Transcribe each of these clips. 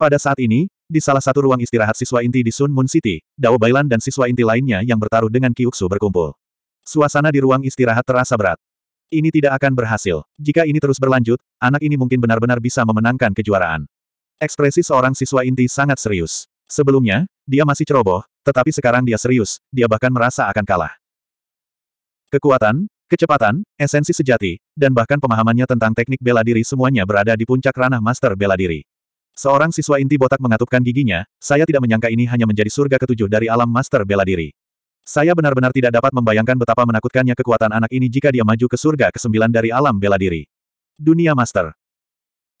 Pada saat ini, di salah satu ruang istirahat siswa inti di Sun Moon City, Dao Bailan dan siswa inti lainnya yang bertaruh dengan Kyuksu berkumpul. Suasana di ruang istirahat terasa berat. Ini tidak akan berhasil. Jika ini terus berlanjut, anak ini mungkin benar-benar bisa memenangkan kejuaraan. Ekspresi seorang siswa inti sangat serius. Sebelumnya, dia masih ceroboh, tetapi sekarang dia serius, dia bahkan merasa akan kalah. Kekuatan, kecepatan, esensi sejati, dan bahkan pemahamannya tentang teknik bela diri semuanya berada di puncak ranah master bela diri. Seorang siswa inti botak mengatupkan giginya, saya tidak menyangka ini hanya menjadi surga ketujuh dari alam master bela diri. Saya benar-benar tidak dapat membayangkan betapa menakutkannya kekuatan anak ini jika dia maju ke surga kesembilan dari alam bela diri. Dunia Master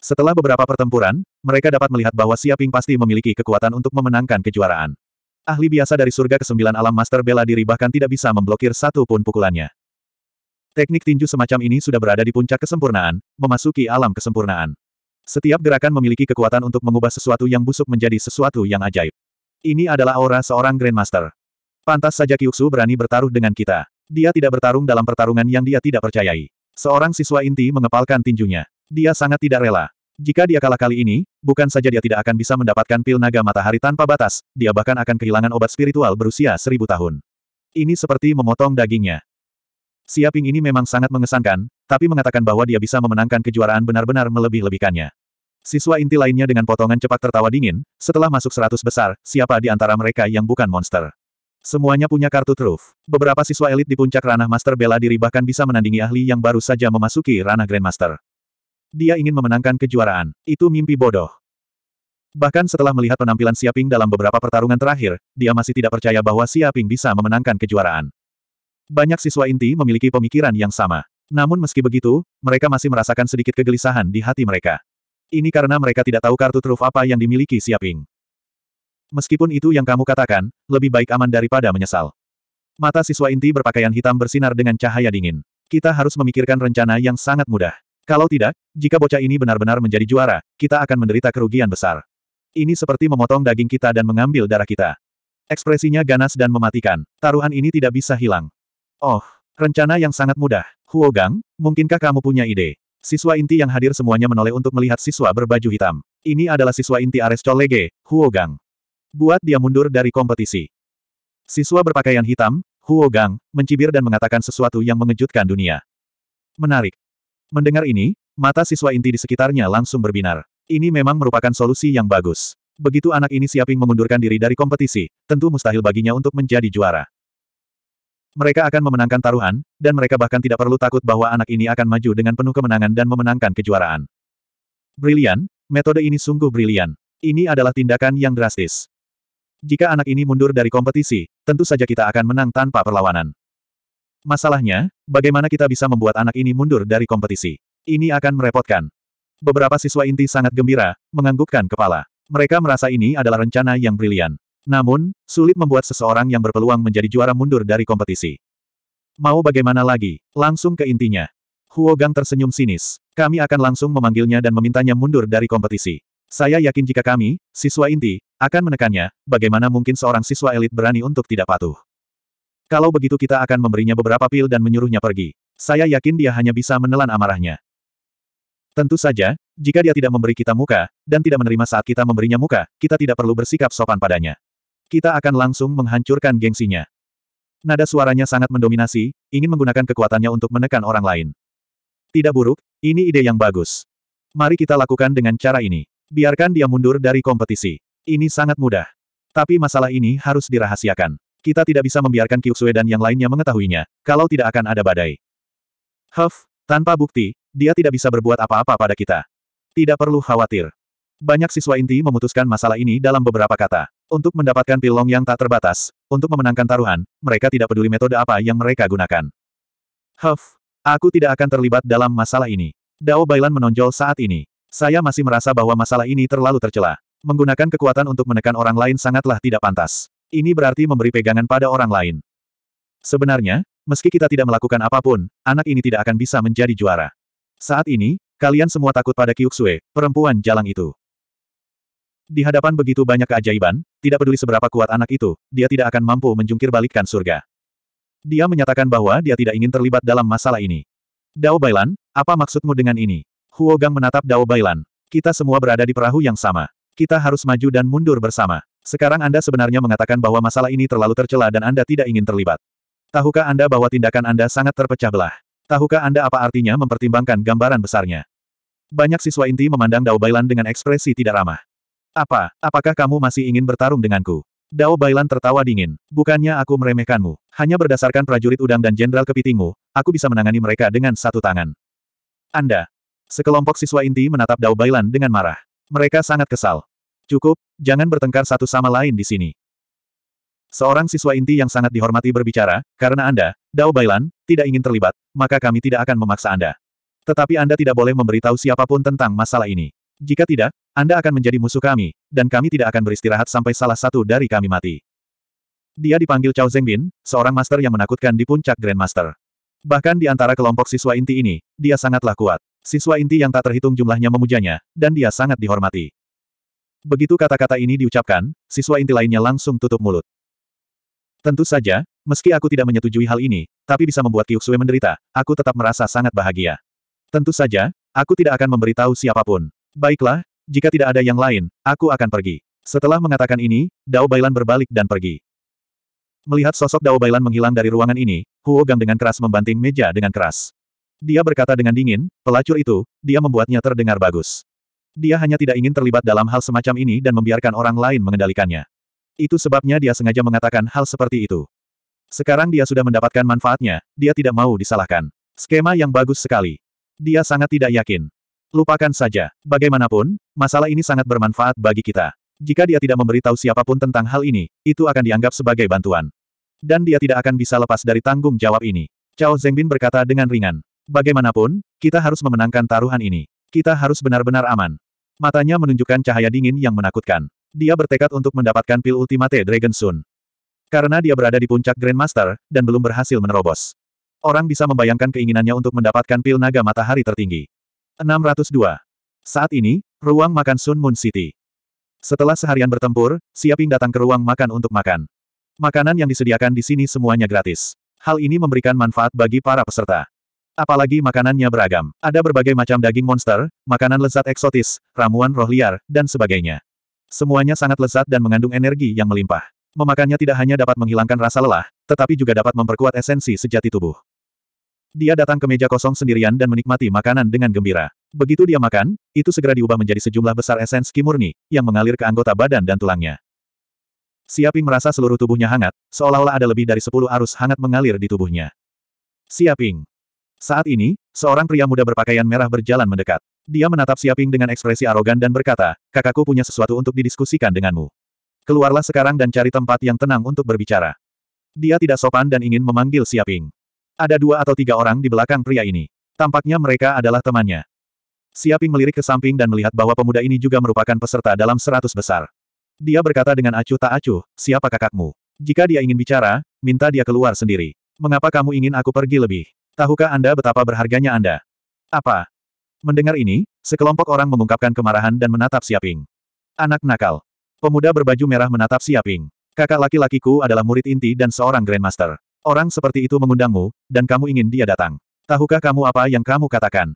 Setelah beberapa pertempuran, mereka dapat melihat bahwa Siaping pasti memiliki kekuatan untuk memenangkan kejuaraan. Ahli biasa dari surga kesembilan alam master bela diri bahkan tidak bisa memblokir satu pun pukulannya. Teknik tinju semacam ini sudah berada di puncak kesempurnaan, memasuki alam kesempurnaan. Setiap gerakan memiliki kekuatan untuk mengubah sesuatu yang busuk menjadi sesuatu yang ajaib. Ini adalah aura seorang Grandmaster. Pantas saja Kyuksu berani bertaruh dengan kita. Dia tidak bertarung dalam pertarungan yang dia tidak percayai. Seorang siswa inti mengepalkan tinjunya. Dia sangat tidak rela. Jika dia kalah kali ini, bukan saja dia tidak akan bisa mendapatkan pil naga matahari tanpa batas, dia bahkan akan kehilangan obat spiritual berusia seribu tahun. Ini seperti memotong dagingnya. Siaping ini memang sangat mengesankan, tapi mengatakan bahwa dia bisa memenangkan kejuaraan benar-benar melebih-lebihkannya. Siswa inti lainnya dengan potongan cepat tertawa dingin, setelah masuk seratus besar, siapa di antara mereka yang bukan monster? Semuanya punya kartu truf. Beberapa siswa elit di puncak ranah master bela diri bahkan bisa menandingi ahli yang baru saja memasuki ranah grandmaster. Dia ingin memenangkan kejuaraan. Itu mimpi bodoh. Bahkan setelah melihat penampilan Siaping dalam beberapa pertarungan terakhir, dia masih tidak percaya bahwa Siaping bisa memenangkan kejuaraan. Banyak siswa inti memiliki pemikiran yang sama. Namun meski begitu, mereka masih merasakan sedikit kegelisahan di hati mereka. Ini karena mereka tidak tahu kartu truf apa yang dimiliki Siaping. Meskipun itu yang kamu katakan, lebih baik aman daripada menyesal. Mata siswa inti berpakaian hitam bersinar dengan cahaya dingin. Kita harus memikirkan rencana yang sangat mudah. Kalau tidak, jika bocah ini benar-benar menjadi juara, kita akan menderita kerugian besar. Ini seperti memotong daging kita dan mengambil darah kita. Ekspresinya ganas dan mematikan. Taruhan ini tidak bisa hilang. Oh, rencana yang sangat mudah. Huogang, mungkinkah kamu punya ide? Siswa inti yang hadir semuanya menoleh untuk melihat siswa berbaju hitam. Ini adalah siswa inti Ares Colege, Huo Gang. Buat dia mundur dari kompetisi. Siswa berpakaian hitam, Huo Gang, mencibir dan mengatakan sesuatu yang mengejutkan dunia. Menarik. Mendengar ini, mata siswa inti di sekitarnya langsung berbinar. Ini memang merupakan solusi yang bagus. Begitu anak ini siaping mengundurkan diri dari kompetisi, tentu mustahil baginya untuk menjadi juara. Mereka akan memenangkan taruhan, dan mereka bahkan tidak perlu takut bahwa anak ini akan maju dengan penuh kemenangan dan memenangkan kejuaraan. Brilian, metode ini sungguh brilian. Ini adalah tindakan yang drastis. Jika anak ini mundur dari kompetisi, tentu saja kita akan menang tanpa perlawanan. Masalahnya, bagaimana kita bisa membuat anak ini mundur dari kompetisi? Ini akan merepotkan. Beberapa siswa inti sangat gembira, menganggukkan kepala. Mereka merasa ini adalah rencana yang brilian. Namun, sulit membuat seseorang yang berpeluang menjadi juara mundur dari kompetisi. Mau bagaimana lagi? Langsung ke intinya. Huo Gang tersenyum sinis. Kami akan langsung memanggilnya dan memintanya mundur dari kompetisi. Saya yakin jika kami, siswa inti, akan menekannya, bagaimana mungkin seorang siswa elit berani untuk tidak patuh. Kalau begitu kita akan memberinya beberapa pil dan menyuruhnya pergi. Saya yakin dia hanya bisa menelan amarahnya. Tentu saja, jika dia tidak memberi kita muka, dan tidak menerima saat kita memberinya muka, kita tidak perlu bersikap sopan padanya. Kita akan langsung menghancurkan gengsinya. Nada suaranya sangat mendominasi, ingin menggunakan kekuatannya untuk menekan orang lain. Tidak buruk, ini ide yang bagus. Mari kita lakukan dengan cara ini. Biarkan dia mundur dari kompetisi. Ini sangat mudah. Tapi masalah ini harus dirahasiakan. Kita tidak bisa membiarkan Kyuksue dan yang lainnya mengetahuinya, kalau tidak akan ada badai. Huff, tanpa bukti, dia tidak bisa berbuat apa-apa pada kita. Tidak perlu khawatir. Banyak siswa inti memutuskan masalah ini dalam beberapa kata. Untuk mendapatkan pilong yang tak terbatas, untuk memenangkan taruhan, mereka tidak peduli metode apa yang mereka gunakan. Huff, aku tidak akan terlibat dalam masalah ini. Dao Bailan menonjol saat ini. Saya masih merasa bahwa masalah ini terlalu tercela. Menggunakan kekuatan untuk menekan orang lain sangatlah tidak pantas. Ini berarti memberi pegangan pada orang lain. Sebenarnya, meski kita tidak melakukan apapun, anak ini tidak akan bisa menjadi juara. Saat ini, kalian semua takut pada Kyuksue, perempuan jalang itu. Di hadapan begitu banyak keajaiban, tidak peduli seberapa kuat anak itu, dia tidak akan mampu menjungkir balikkan surga. Dia menyatakan bahwa dia tidak ingin terlibat dalam masalah ini. Dao Bailan, apa maksudmu dengan ini? Huo Gang menatap Dao Bailan. Kita semua berada di perahu yang sama. Kita harus maju dan mundur bersama. Sekarang Anda sebenarnya mengatakan bahwa masalah ini terlalu tercela dan Anda tidak ingin terlibat. Tahukah Anda bahwa tindakan Anda sangat terpecah belah? Tahukah Anda apa artinya mempertimbangkan gambaran besarnya? Banyak siswa inti memandang Dao Bailan dengan ekspresi tidak ramah. Apa, apakah kamu masih ingin bertarung denganku? Dao Bailan tertawa dingin. Bukannya aku meremehkanmu. Hanya berdasarkan prajurit udang dan jenderal kepitingmu, aku bisa menangani mereka dengan satu tangan. Anda. Sekelompok siswa inti menatap Dao Bailan dengan marah. Mereka sangat kesal. Cukup, jangan bertengkar satu sama lain di sini. Seorang siswa inti yang sangat dihormati berbicara, karena Anda, Dao Bailan, tidak ingin terlibat, maka kami tidak akan memaksa Anda. Tetapi Anda tidak boleh memberitahu siapapun tentang masalah ini. Jika tidak, Anda akan menjadi musuh kami, dan kami tidak akan beristirahat sampai salah satu dari kami mati. Dia dipanggil Chao Zengbin, seorang master yang menakutkan di puncak Grandmaster. Bahkan di antara kelompok siswa inti ini, dia sangatlah kuat. Siswa inti yang tak terhitung jumlahnya memujanya, dan dia sangat dihormati. Begitu kata-kata ini diucapkan, siswa inti lainnya langsung tutup mulut. Tentu saja, meski aku tidak menyetujui hal ini, tapi bisa membuat Kyuksue menderita, aku tetap merasa sangat bahagia. Tentu saja, aku tidak akan memberitahu siapapun. Baiklah, jika tidak ada yang lain, aku akan pergi. Setelah mengatakan ini, Dao Bailan berbalik dan pergi. Melihat sosok Dao Bailan menghilang dari ruangan ini, Huo Gang dengan keras membanting meja dengan keras. Dia berkata dengan dingin, pelacur itu, dia membuatnya terdengar bagus. Dia hanya tidak ingin terlibat dalam hal semacam ini dan membiarkan orang lain mengendalikannya. Itu sebabnya dia sengaja mengatakan hal seperti itu. Sekarang dia sudah mendapatkan manfaatnya, dia tidak mau disalahkan. Skema yang bagus sekali. Dia sangat tidak yakin. Lupakan saja. Bagaimanapun, masalah ini sangat bermanfaat bagi kita. Jika dia tidak memberitahu siapapun tentang hal ini, itu akan dianggap sebagai bantuan. Dan dia tidak akan bisa lepas dari tanggung jawab ini. Cao Zengbin berkata dengan ringan. Bagaimanapun, kita harus memenangkan taruhan ini. Kita harus benar-benar aman. Matanya menunjukkan cahaya dingin yang menakutkan. Dia bertekad untuk mendapatkan pil Ultimate Dragon Sun. Karena dia berada di puncak Grandmaster, dan belum berhasil menerobos. Orang bisa membayangkan keinginannya untuk mendapatkan pil naga matahari tertinggi. 602. Saat ini, ruang makan Sun Moon City. Setelah seharian bertempur, Siaping datang ke ruang makan untuk makan. Makanan yang disediakan di sini semuanya gratis. Hal ini memberikan manfaat bagi para peserta. Apalagi makanannya beragam. Ada berbagai macam daging monster, makanan lezat eksotis, ramuan roh liar, dan sebagainya. Semuanya sangat lezat dan mengandung energi yang melimpah. Memakannya tidak hanya dapat menghilangkan rasa lelah, tetapi juga dapat memperkuat esensi sejati tubuh. Dia datang ke meja kosong sendirian dan menikmati makanan dengan gembira. Begitu dia makan, itu segera diubah menjadi sejumlah besar esens ki murni, yang mengalir ke anggota badan dan tulangnya. Siaping merasa seluruh tubuhnya hangat, seolah-olah ada lebih dari sepuluh arus hangat mengalir di tubuhnya. Siaping. Saat ini, seorang pria muda berpakaian merah berjalan mendekat. Dia menatap Siaping dengan ekspresi arogan dan berkata, kakakku punya sesuatu untuk didiskusikan denganmu. Keluarlah sekarang dan cari tempat yang tenang untuk berbicara. Dia tidak sopan dan ingin memanggil Siaping. Ada dua atau tiga orang di belakang pria ini. Tampaknya mereka adalah temannya. Siaping melirik ke samping dan melihat bahwa pemuda ini juga merupakan peserta dalam seratus besar. Dia berkata dengan acuh tak acuh, siapa kakakmu? Jika dia ingin bicara, minta dia keluar sendiri. Mengapa kamu ingin aku pergi lebih? Tahukah Anda betapa berharganya Anda? Apa? Mendengar ini, sekelompok orang mengungkapkan kemarahan dan menatap Siaping. Anak nakal. Pemuda berbaju merah menatap Siaping. Kakak laki-lakiku adalah murid inti dan seorang Grandmaster. Orang seperti itu mengundangmu, dan kamu ingin dia datang. Tahukah kamu apa yang kamu katakan?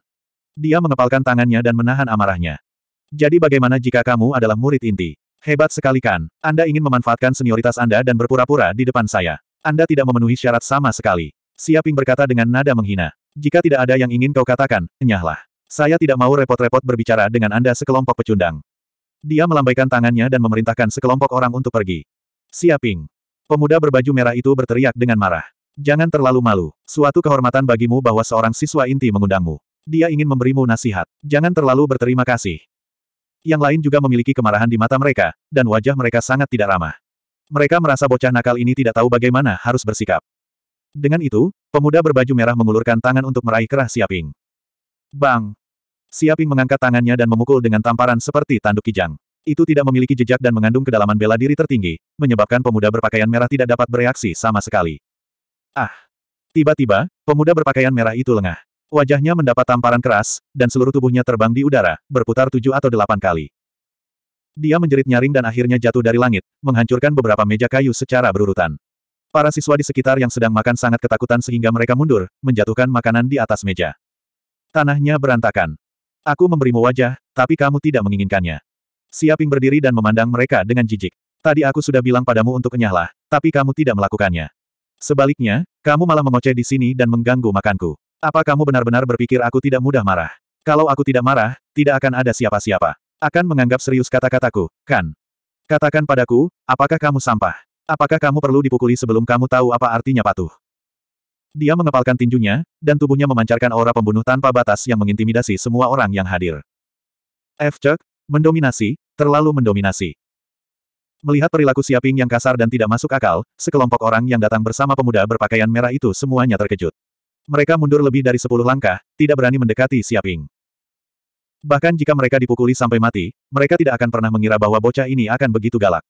Dia mengepalkan tangannya dan menahan amarahnya. Jadi bagaimana jika kamu adalah murid inti? Hebat sekali kan, Anda ingin memanfaatkan senioritas Anda dan berpura-pura di depan saya. Anda tidak memenuhi syarat sama sekali. Siaping berkata dengan nada menghina. Jika tidak ada yang ingin kau katakan, enyahlah. Saya tidak mau repot-repot berbicara dengan Anda sekelompok pecundang. Dia melambaikan tangannya dan memerintahkan sekelompok orang untuk pergi. Siaping. Pemuda berbaju merah itu berteriak dengan marah. Jangan terlalu malu. Suatu kehormatan bagimu bahwa seorang siswa inti mengundangmu. Dia ingin memberimu nasihat. Jangan terlalu berterima kasih. Yang lain juga memiliki kemarahan di mata mereka, dan wajah mereka sangat tidak ramah. Mereka merasa bocah nakal ini tidak tahu bagaimana harus bersikap. Dengan itu, pemuda berbaju merah mengulurkan tangan untuk meraih kerah Siaping. Bang! Siaping mengangkat tangannya dan memukul dengan tamparan seperti tanduk kijang. Itu tidak memiliki jejak dan mengandung kedalaman bela diri tertinggi, menyebabkan pemuda berpakaian merah tidak dapat bereaksi sama sekali. Ah! Tiba-tiba, pemuda berpakaian merah itu lengah. Wajahnya mendapat tamparan keras, dan seluruh tubuhnya terbang di udara, berputar tujuh atau delapan kali. Dia menjerit nyaring dan akhirnya jatuh dari langit, menghancurkan beberapa meja kayu secara berurutan. Para siswa di sekitar yang sedang makan sangat ketakutan sehingga mereka mundur, menjatuhkan makanan di atas meja. Tanahnya berantakan. Aku memberimu wajah, tapi kamu tidak menginginkannya. Siaping berdiri dan memandang mereka dengan jijik. Tadi aku sudah bilang padamu untuk kenyahlah, tapi kamu tidak melakukannya. Sebaliknya, kamu malah mengoceh di sini dan mengganggu makanku. Apa kamu benar-benar berpikir aku tidak mudah marah? Kalau aku tidak marah, tidak akan ada siapa-siapa. Akan menganggap serius kata-kataku, kan? Katakan padaku, apakah kamu sampah? Apakah kamu perlu dipukuli sebelum kamu tahu apa artinya patuh? Dia mengepalkan tinjunya, dan tubuhnya memancarkan aura pembunuh tanpa batas yang mengintimidasi semua orang yang hadir. F. Chuck, mendominasi, Terlalu mendominasi. Melihat perilaku Siaping yang kasar dan tidak masuk akal, sekelompok orang yang datang bersama pemuda berpakaian merah itu semuanya terkejut. Mereka mundur lebih dari sepuluh langkah, tidak berani mendekati Siaping. Bahkan jika mereka dipukuli sampai mati, mereka tidak akan pernah mengira bahwa bocah ini akan begitu galak.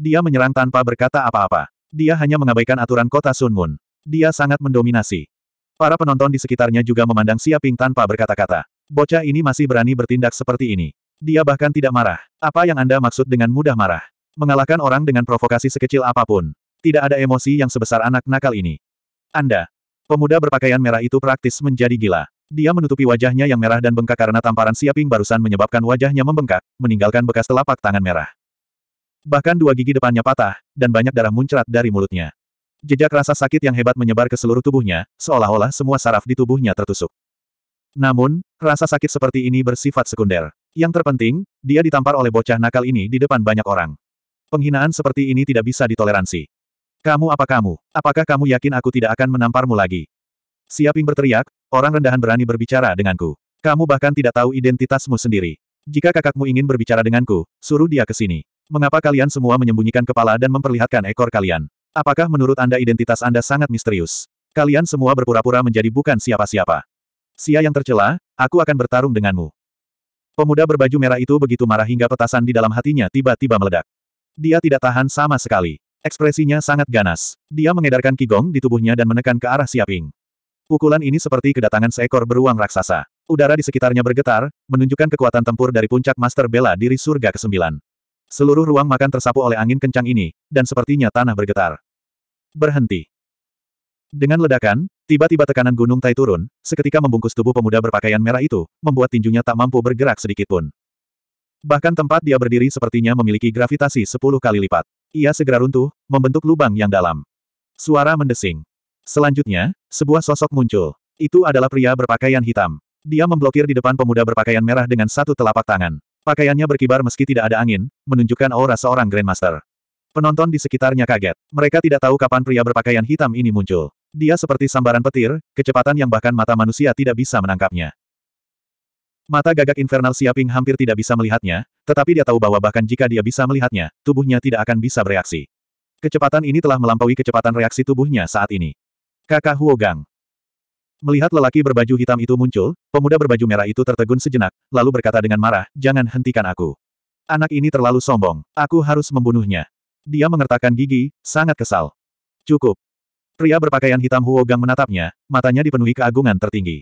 Dia menyerang tanpa berkata apa-apa. Dia hanya mengabaikan aturan kota Sun Moon. Dia sangat mendominasi. Para penonton di sekitarnya juga memandang Siaping tanpa berkata-kata. Bocah ini masih berani bertindak seperti ini. Dia bahkan tidak marah. Apa yang Anda maksud dengan mudah marah? Mengalahkan orang dengan provokasi sekecil apapun. Tidak ada emosi yang sebesar anak nakal ini. Anda. Pemuda berpakaian merah itu praktis menjadi gila. Dia menutupi wajahnya yang merah dan bengkak karena tamparan Siaping barusan menyebabkan wajahnya membengkak, meninggalkan bekas telapak tangan merah. Bahkan dua gigi depannya patah, dan banyak darah muncrat dari mulutnya. Jejak rasa sakit yang hebat menyebar ke seluruh tubuhnya, seolah-olah semua saraf di tubuhnya tertusuk. Namun, rasa sakit seperti ini bersifat sekunder. Yang terpenting, dia ditampar oleh bocah nakal ini di depan banyak orang. Penghinaan seperti ini tidak bisa ditoleransi. Kamu apa kamu? Apakah kamu yakin aku tidak akan menamparmu lagi? Siaping berteriak, orang rendahan berani berbicara denganku. Kamu bahkan tidak tahu identitasmu sendiri. Jika kakakmu ingin berbicara denganku, suruh dia ke sini. Mengapa kalian semua menyembunyikan kepala dan memperlihatkan ekor kalian? Apakah menurut Anda identitas Anda sangat misterius? Kalian semua berpura-pura menjadi bukan siapa-siapa. Sia yang tercela, aku akan bertarung denganmu. Pemuda berbaju merah itu begitu marah hingga petasan di dalam hatinya tiba-tiba meledak. Dia tidak tahan sama sekali. Ekspresinya sangat ganas. Dia mengedarkan kigong di tubuhnya dan menekan ke arah Siaping. Pukulan ini seperti kedatangan seekor beruang raksasa. Udara di sekitarnya bergetar, menunjukkan kekuatan tempur dari puncak Master Bela Diri Surga ke-9. Seluruh ruang makan tersapu oleh angin kencang ini, dan sepertinya tanah bergetar. Berhenti. Dengan ledakan, Tiba-tiba tekanan gunung Tai turun, seketika membungkus tubuh pemuda berpakaian merah itu, membuat tinjunya tak mampu bergerak sedikitpun. Bahkan tempat dia berdiri sepertinya memiliki gravitasi sepuluh kali lipat. Ia segera runtuh, membentuk lubang yang dalam. Suara mendesing. Selanjutnya, sebuah sosok muncul. Itu adalah pria berpakaian hitam. Dia memblokir di depan pemuda berpakaian merah dengan satu telapak tangan. Pakaiannya berkibar meski tidak ada angin, menunjukkan aura seorang Grandmaster. Penonton di sekitarnya kaget. Mereka tidak tahu kapan pria berpakaian hitam ini muncul. Dia seperti sambaran petir, kecepatan yang bahkan mata manusia tidak bisa menangkapnya. Mata gagak infernal Siaping hampir tidak bisa melihatnya, tetapi dia tahu bahwa bahkan jika dia bisa melihatnya, tubuhnya tidak akan bisa bereaksi. Kecepatan ini telah melampaui kecepatan reaksi tubuhnya saat ini. Kakak Huogang, Melihat lelaki berbaju hitam itu muncul, pemuda berbaju merah itu tertegun sejenak, lalu berkata dengan marah, jangan hentikan aku. Anak ini terlalu sombong, aku harus membunuhnya. Dia mengertakkan gigi, sangat kesal. Cukup. Pria berpakaian hitam Huo Gang menatapnya, matanya dipenuhi keagungan tertinggi.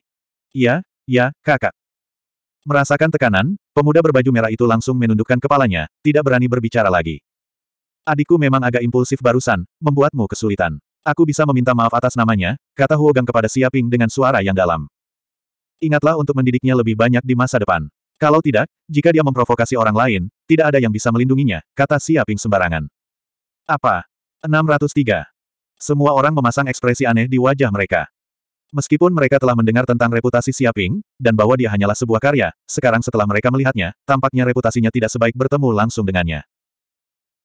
Ya, ya, kakak. Merasakan tekanan, pemuda berbaju merah itu langsung menundukkan kepalanya, tidak berani berbicara lagi. Adikku memang agak impulsif barusan, membuatmu kesulitan. Aku bisa meminta maaf atas namanya, kata Huo Gang kepada Siaping dengan suara yang dalam. Ingatlah untuk mendidiknya lebih banyak di masa depan. Kalau tidak, jika dia memprovokasi orang lain, tidak ada yang bisa melindunginya, kata Siaping sembarangan. Apa? 603. Semua orang memasang ekspresi aneh di wajah mereka. Meskipun mereka telah mendengar tentang reputasi Siaping, dan bahwa dia hanyalah sebuah karya, sekarang setelah mereka melihatnya, tampaknya reputasinya tidak sebaik bertemu langsung dengannya.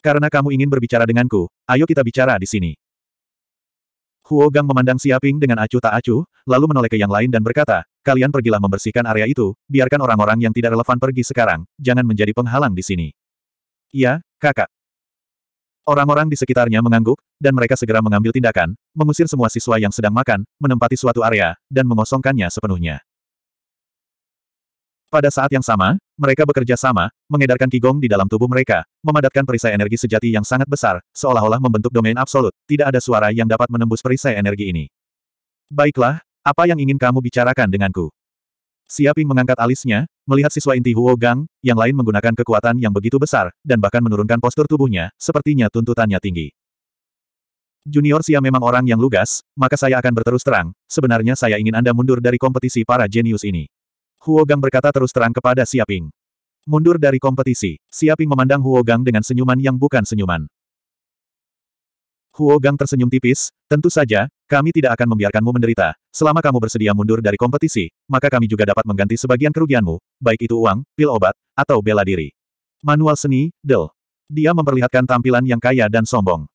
Karena kamu ingin berbicara denganku, ayo kita bicara di sini. Huo Gang memandang Siaping dengan acuh tak acuh, lalu menoleh ke yang lain dan berkata, kalian pergilah membersihkan area itu, biarkan orang-orang yang tidak relevan pergi sekarang, jangan menjadi penghalang di sini. Iya, kakak. Orang-orang di sekitarnya mengangguk, dan mereka segera mengambil tindakan, mengusir semua siswa yang sedang makan, menempati suatu area, dan mengosongkannya sepenuhnya. Pada saat yang sama, mereka bekerja sama, mengedarkan kigong di dalam tubuh mereka, memadatkan perisai energi sejati yang sangat besar, seolah-olah membentuk domain absolut, tidak ada suara yang dapat menembus perisai energi ini. Baiklah, apa yang ingin kamu bicarakan denganku? Siaping mengangkat alisnya, Melihat siswa inti Huo Gang, yang lain menggunakan kekuatan yang begitu besar, dan bahkan menurunkan postur tubuhnya, sepertinya tuntutannya tinggi. Junior Sia memang orang yang lugas, maka saya akan berterus terang, sebenarnya saya ingin Anda mundur dari kompetisi para jenius ini. Huo Gang berkata terus terang kepada Siaping. Mundur dari kompetisi, Siaping memandang Huo Gang dengan senyuman yang bukan senyuman. Huo Gang tersenyum tipis, tentu saja, kami tidak akan membiarkanmu menderita. Selama kamu bersedia mundur dari kompetisi, maka kami juga dapat mengganti sebagian kerugianmu, baik itu uang, pil obat, atau bela diri. Manual seni, Del. Dia memperlihatkan tampilan yang kaya dan sombong.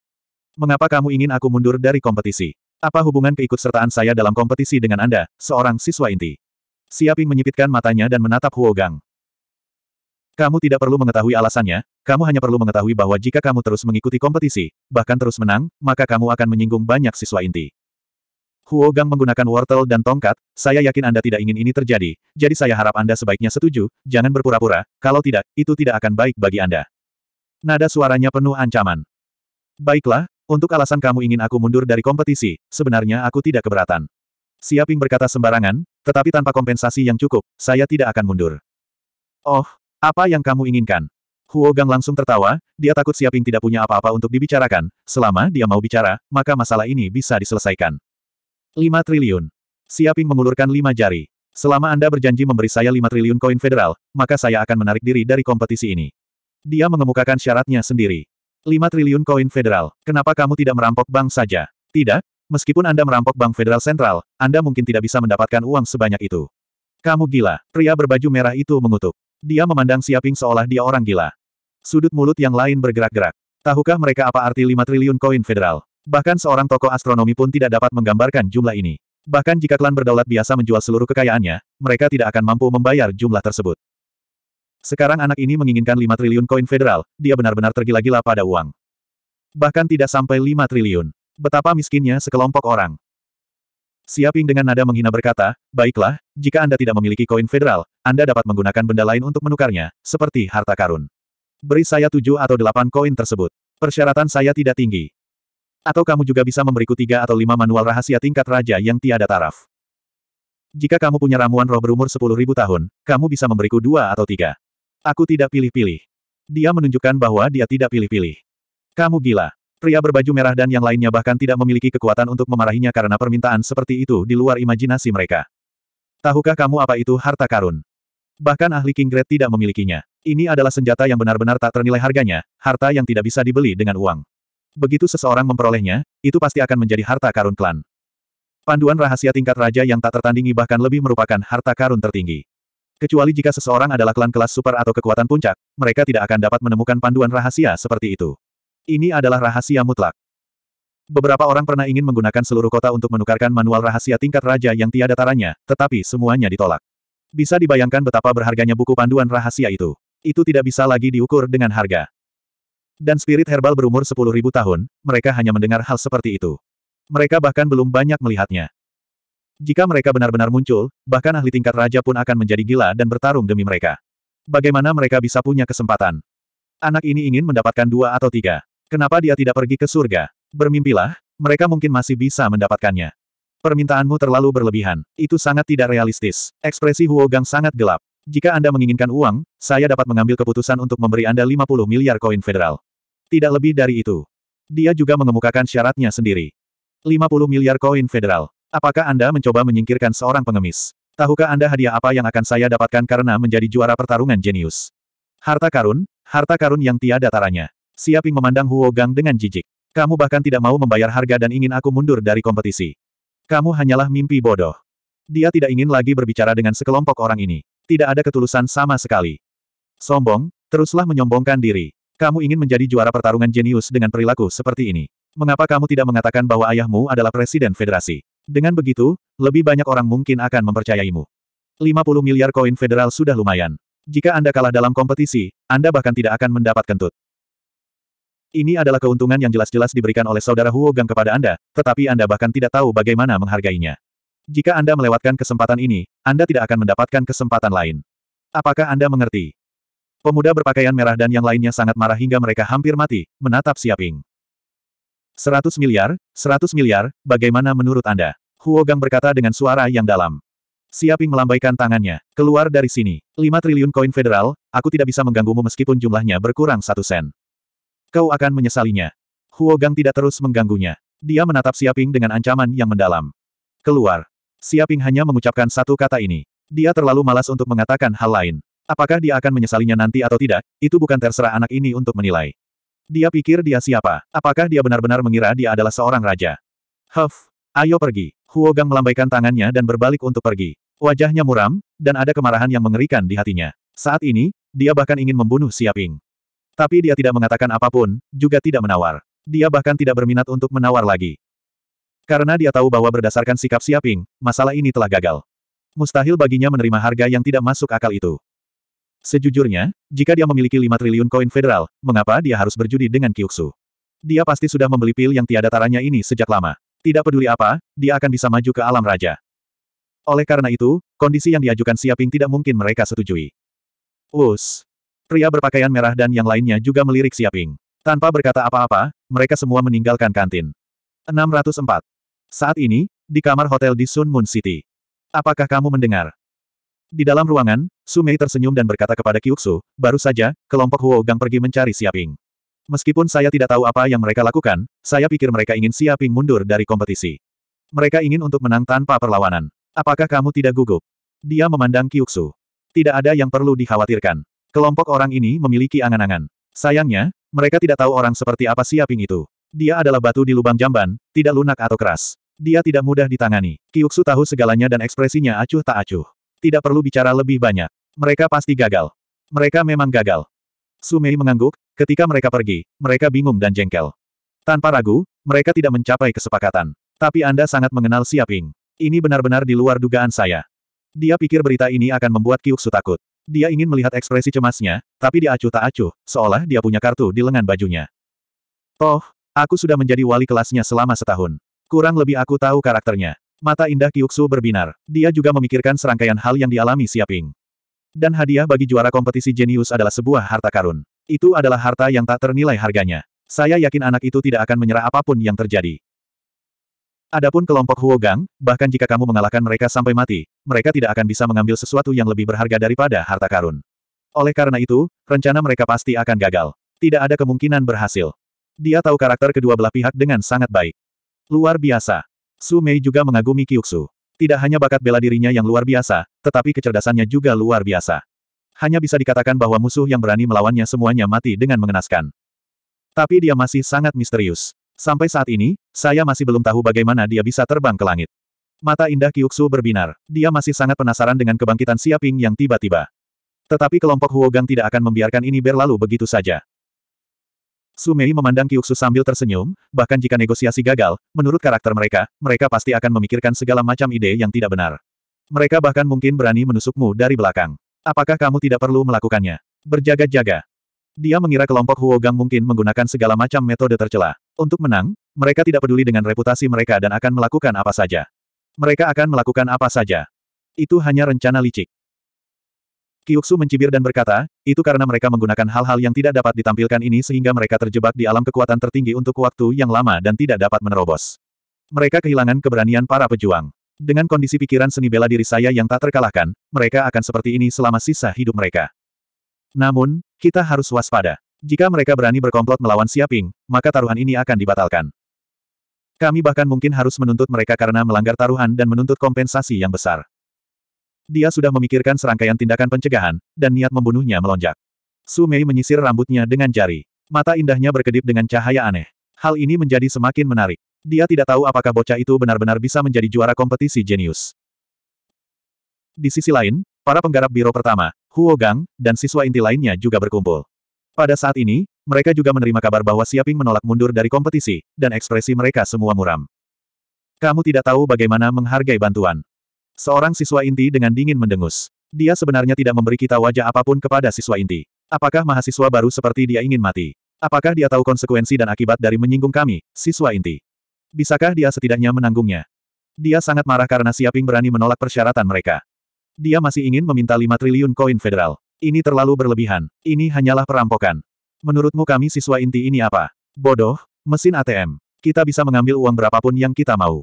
Mengapa kamu ingin aku mundur dari kompetisi? Apa hubungan keikutsertaan saya dalam kompetisi dengan Anda, seorang siswa inti? Siaping menyipitkan matanya dan menatap Huo Gang. Kamu tidak perlu mengetahui alasannya, kamu hanya perlu mengetahui bahwa jika kamu terus mengikuti kompetisi, bahkan terus menang, maka kamu akan menyinggung banyak siswa inti. Huo Gang menggunakan wortel dan tongkat, saya yakin Anda tidak ingin ini terjadi, jadi saya harap Anda sebaiknya setuju, jangan berpura-pura, kalau tidak, itu tidak akan baik bagi Anda. Nada suaranya penuh ancaman. Baiklah, untuk alasan kamu ingin aku mundur dari kompetisi, sebenarnya aku tidak keberatan. Siaping berkata sembarangan, tetapi tanpa kompensasi yang cukup, saya tidak akan mundur. Oh, apa yang kamu inginkan? Huo Gang langsung tertawa, dia takut Siaping tidak punya apa-apa untuk dibicarakan, selama dia mau bicara, maka masalah ini bisa diselesaikan. 5 triliun. Siaping mengulurkan lima jari. Selama Anda berjanji memberi saya 5 triliun koin federal, maka saya akan menarik diri dari kompetisi ini. Dia mengemukakan syaratnya sendiri. 5 triliun koin federal. Kenapa kamu tidak merampok bank saja? Tidak, meskipun Anda merampok bank federal sentral, Anda mungkin tidak bisa mendapatkan uang sebanyak itu. Kamu gila, pria berbaju merah itu mengutuk. Dia memandang Siaping seolah dia orang gila. Sudut mulut yang lain bergerak-gerak. Tahukah mereka apa arti 5 triliun koin federal? Bahkan seorang tokoh astronomi pun tidak dapat menggambarkan jumlah ini. Bahkan jika klan berdaulat biasa menjual seluruh kekayaannya, mereka tidak akan mampu membayar jumlah tersebut. Sekarang anak ini menginginkan 5 triliun koin federal, dia benar-benar tergila-gila pada uang. Bahkan tidak sampai 5 triliun. Betapa miskinnya sekelompok orang. Siaping dengan nada menghina berkata, baiklah, jika Anda tidak memiliki koin federal, Anda dapat menggunakan benda lain untuk menukarnya, seperti harta karun. Beri saya tujuh atau delapan koin tersebut. Persyaratan saya tidak tinggi. Atau kamu juga bisa memberiku tiga atau lima manual rahasia tingkat raja yang tiada taraf. Jika kamu punya ramuan roh berumur sepuluh ribu tahun, kamu bisa memberiku dua atau tiga. Aku tidak pilih-pilih. Dia menunjukkan bahwa dia tidak pilih-pilih. Kamu gila. Pria berbaju merah dan yang lainnya bahkan tidak memiliki kekuatan untuk memarahinya karena permintaan seperti itu di luar imajinasi mereka. Tahukah kamu apa itu harta karun? Bahkan ahli King Great tidak memilikinya. Ini adalah senjata yang benar-benar tak ternilai harganya, harta yang tidak bisa dibeli dengan uang. Begitu seseorang memperolehnya, itu pasti akan menjadi harta karun klan. Panduan rahasia tingkat raja yang tak tertandingi bahkan lebih merupakan harta karun tertinggi. Kecuali jika seseorang adalah klan kelas super atau kekuatan puncak, mereka tidak akan dapat menemukan panduan rahasia seperti itu. Ini adalah rahasia mutlak. Beberapa orang pernah ingin menggunakan seluruh kota untuk menukarkan manual rahasia tingkat raja yang tiada taranya, tetapi semuanya ditolak. Bisa dibayangkan betapa berharganya buku panduan rahasia itu. Itu tidak bisa lagi diukur dengan harga. Dan spirit herbal berumur 10.000 tahun, mereka hanya mendengar hal seperti itu. Mereka bahkan belum banyak melihatnya. Jika mereka benar-benar muncul, bahkan ahli tingkat raja pun akan menjadi gila dan bertarung demi mereka. Bagaimana mereka bisa punya kesempatan? Anak ini ingin mendapatkan dua atau tiga. Kenapa dia tidak pergi ke surga? Bermimpilah, mereka mungkin masih bisa mendapatkannya. Permintaanmu terlalu berlebihan. Itu sangat tidak realistis. Ekspresi Huo Gang sangat gelap. Jika Anda menginginkan uang, saya dapat mengambil keputusan untuk memberi Anda 50 miliar koin federal. Tidak lebih dari itu. Dia juga mengemukakan syaratnya sendiri. 50 miliar koin federal. Apakah Anda mencoba menyingkirkan seorang pengemis? Tahukah Anda hadiah apa yang akan saya dapatkan karena menjadi juara pertarungan jenius? Harta karun, harta karun yang tiada taranya. Siaping memandang Huo Gang dengan jijik. Kamu bahkan tidak mau membayar harga dan ingin aku mundur dari kompetisi. Kamu hanyalah mimpi bodoh. Dia tidak ingin lagi berbicara dengan sekelompok orang ini. Tidak ada ketulusan sama sekali. Sombong, teruslah menyombongkan diri. Kamu ingin menjadi juara pertarungan jenius dengan perilaku seperti ini. Mengapa kamu tidak mengatakan bahwa ayahmu adalah presiden federasi? Dengan begitu, lebih banyak orang mungkin akan mempercayaimu. 50 miliar koin federal sudah lumayan. Jika Anda kalah dalam kompetisi, Anda bahkan tidak akan mendapat kentut. Ini adalah keuntungan yang jelas-jelas diberikan oleh saudara Huo Gang kepada Anda, tetapi Anda bahkan tidak tahu bagaimana menghargainya. Jika Anda melewatkan kesempatan ini, Anda tidak akan mendapatkan kesempatan lain. Apakah Anda mengerti? Pemuda berpakaian merah dan yang lainnya sangat marah hingga mereka hampir mati, menatap Siaping. 100 miliar, 100 miliar, bagaimana menurut Anda? Huo Gang berkata dengan suara yang dalam. Siaping melambaikan tangannya. Keluar dari sini. Lima triliun koin federal, aku tidak bisa mengganggumu meskipun jumlahnya berkurang satu sen. Kau akan menyesalinya. Huo Gang tidak terus mengganggunya. Dia menatap Siaping dengan ancaman yang mendalam. Keluar. Siaping hanya mengucapkan satu kata ini. Dia terlalu malas untuk mengatakan hal lain. Apakah dia akan menyesalinya nanti atau tidak, itu bukan terserah anak ini untuk menilai. Dia pikir dia siapa, apakah dia benar-benar mengira dia adalah seorang raja. Huff, ayo pergi. Huo Gang melambaikan tangannya dan berbalik untuk pergi. Wajahnya muram, dan ada kemarahan yang mengerikan di hatinya. Saat ini, dia bahkan ingin membunuh Siaping. Tapi dia tidak mengatakan apapun, juga tidak menawar. Dia bahkan tidak berminat untuk menawar lagi. Karena dia tahu bahwa berdasarkan sikap Siaping, masalah ini telah gagal. Mustahil baginya menerima harga yang tidak masuk akal itu. Sejujurnya, jika dia memiliki 5 triliun koin federal, mengapa dia harus berjudi dengan Kyuksu? Dia pasti sudah membeli pil yang tiada taranya ini sejak lama. Tidak peduli apa, dia akan bisa maju ke alam raja. Oleh karena itu, kondisi yang diajukan Siaping tidak mungkin mereka setujui. Us, Pria berpakaian merah dan yang lainnya juga melirik Siaping. Tanpa berkata apa-apa, mereka semua meninggalkan kantin. 604. Saat ini, di kamar hotel di Sun Moon City. Apakah kamu mendengar? Di dalam ruangan, Sumei tersenyum dan berkata kepada Kyuksu, baru saja, kelompok Huo Gang pergi mencari Siaping. Meskipun saya tidak tahu apa yang mereka lakukan, saya pikir mereka ingin Siaping mundur dari kompetisi. Mereka ingin untuk menang tanpa perlawanan. Apakah kamu tidak gugup? Dia memandang Kyuksu. Tidak ada yang perlu dikhawatirkan. Kelompok orang ini memiliki angan-angan. Sayangnya, mereka tidak tahu orang seperti apa Siaping itu. Dia adalah batu di lubang jamban, tidak lunak atau keras. Dia tidak mudah ditangani. Kiuksu tahu segalanya dan ekspresinya acuh tak acuh. Tidak perlu bicara lebih banyak. Mereka pasti gagal. Mereka memang gagal. Sumei mengangguk, ketika mereka pergi, mereka bingung dan jengkel. Tanpa ragu, mereka tidak mencapai kesepakatan. Tapi Anda sangat mengenal Siaping. Ini benar-benar di luar dugaan saya. Dia pikir berita ini akan membuat Kiuksu takut. Dia ingin melihat ekspresi cemasnya, tapi dia acuh tak acuh, seolah dia punya kartu di lengan bajunya. Oh, aku sudah menjadi wali kelasnya selama setahun. Kurang lebih aku tahu karakternya. Mata indah Kyuksu berbinar. Dia juga memikirkan serangkaian hal yang dialami Siaping. Dan hadiah bagi juara kompetisi jenius adalah sebuah harta karun. Itu adalah harta yang tak ternilai harganya. Saya yakin anak itu tidak akan menyerah apapun yang terjadi. Adapun kelompok Huogang, bahkan jika kamu mengalahkan mereka sampai mati, mereka tidak akan bisa mengambil sesuatu yang lebih berharga daripada harta karun. Oleh karena itu, rencana mereka pasti akan gagal. Tidak ada kemungkinan berhasil. Dia tahu karakter kedua belah pihak dengan sangat baik. Luar biasa. Su Mei juga mengagumi Kyuksu. Tidak hanya bakat bela dirinya yang luar biasa, tetapi kecerdasannya juga luar biasa. Hanya bisa dikatakan bahwa musuh yang berani melawannya semuanya mati dengan mengenaskan. Tapi dia masih sangat misterius. Sampai saat ini, saya masih belum tahu bagaimana dia bisa terbang ke langit. Mata indah Kyuksu berbinar. Dia masih sangat penasaran dengan kebangkitan Siaping yang tiba-tiba. Tetapi kelompok Huogang tidak akan membiarkan ini berlalu begitu saja. Sumei memandang Kyuksu sambil tersenyum, bahkan jika negosiasi gagal, menurut karakter mereka, mereka pasti akan memikirkan segala macam ide yang tidak benar. Mereka bahkan mungkin berani menusukmu dari belakang. Apakah kamu tidak perlu melakukannya? Berjaga-jaga. Dia mengira kelompok Huogang mungkin menggunakan segala macam metode tercela. Untuk menang, mereka tidak peduli dengan reputasi mereka dan akan melakukan apa saja. Mereka akan melakukan apa saja. Itu hanya rencana licik. Kyuksu mencibir dan berkata, itu karena mereka menggunakan hal-hal yang tidak dapat ditampilkan ini sehingga mereka terjebak di alam kekuatan tertinggi untuk waktu yang lama dan tidak dapat menerobos. Mereka kehilangan keberanian para pejuang. Dengan kondisi pikiran seni bela diri saya yang tak terkalahkan, mereka akan seperti ini selama sisa hidup mereka. Namun, kita harus waspada. Jika mereka berani berkomplot melawan Siaping, maka taruhan ini akan dibatalkan. Kami bahkan mungkin harus menuntut mereka karena melanggar taruhan dan menuntut kompensasi yang besar. Dia sudah memikirkan serangkaian tindakan pencegahan, dan niat membunuhnya melonjak. Su Mei menyisir rambutnya dengan jari. Mata indahnya berkedip dengan cahaya aneh. Hal ini menjadi semakin menarik. Dia tidak tahu apakah bocah itu benar-benar bisa menjadi juara kompetisi jenius. Di sisi lain, para penggarap biro pertama, Huo Gang, dan siswa inti lainnya juga berkumpul. Pada saat ini, mereka juga menerima kabar bahwa Siaping menolak mundur dari kompetisi, dan ekspresi mereka semua muram. Kamu tidak tahu bagaimana menghargai bantuan. Seorang siswa inti dengan dingin mendengus. Dia sebenarnya tidak memberi kita wajah apapun kepada siswa inti. Apakah mahasiswa baru seperti dia ingin mati? Apakah dia tahu konsekuensi dan akibat dari menyinggung kami, siswa inti? Bisakah dia setidaknya menanggungnya? Dia sangat marah karena Siaping berani menolak persyaratan mereka. Dia masih ingin meminta 5 triliun koin federal. Ini terlalu berlebihan. Ini hanyalah perampokan. Menurutmu kami siswa inti ini apa? Bodoh, mesin ATM. Kita bisa mengambil uang berapapun yang kita mau.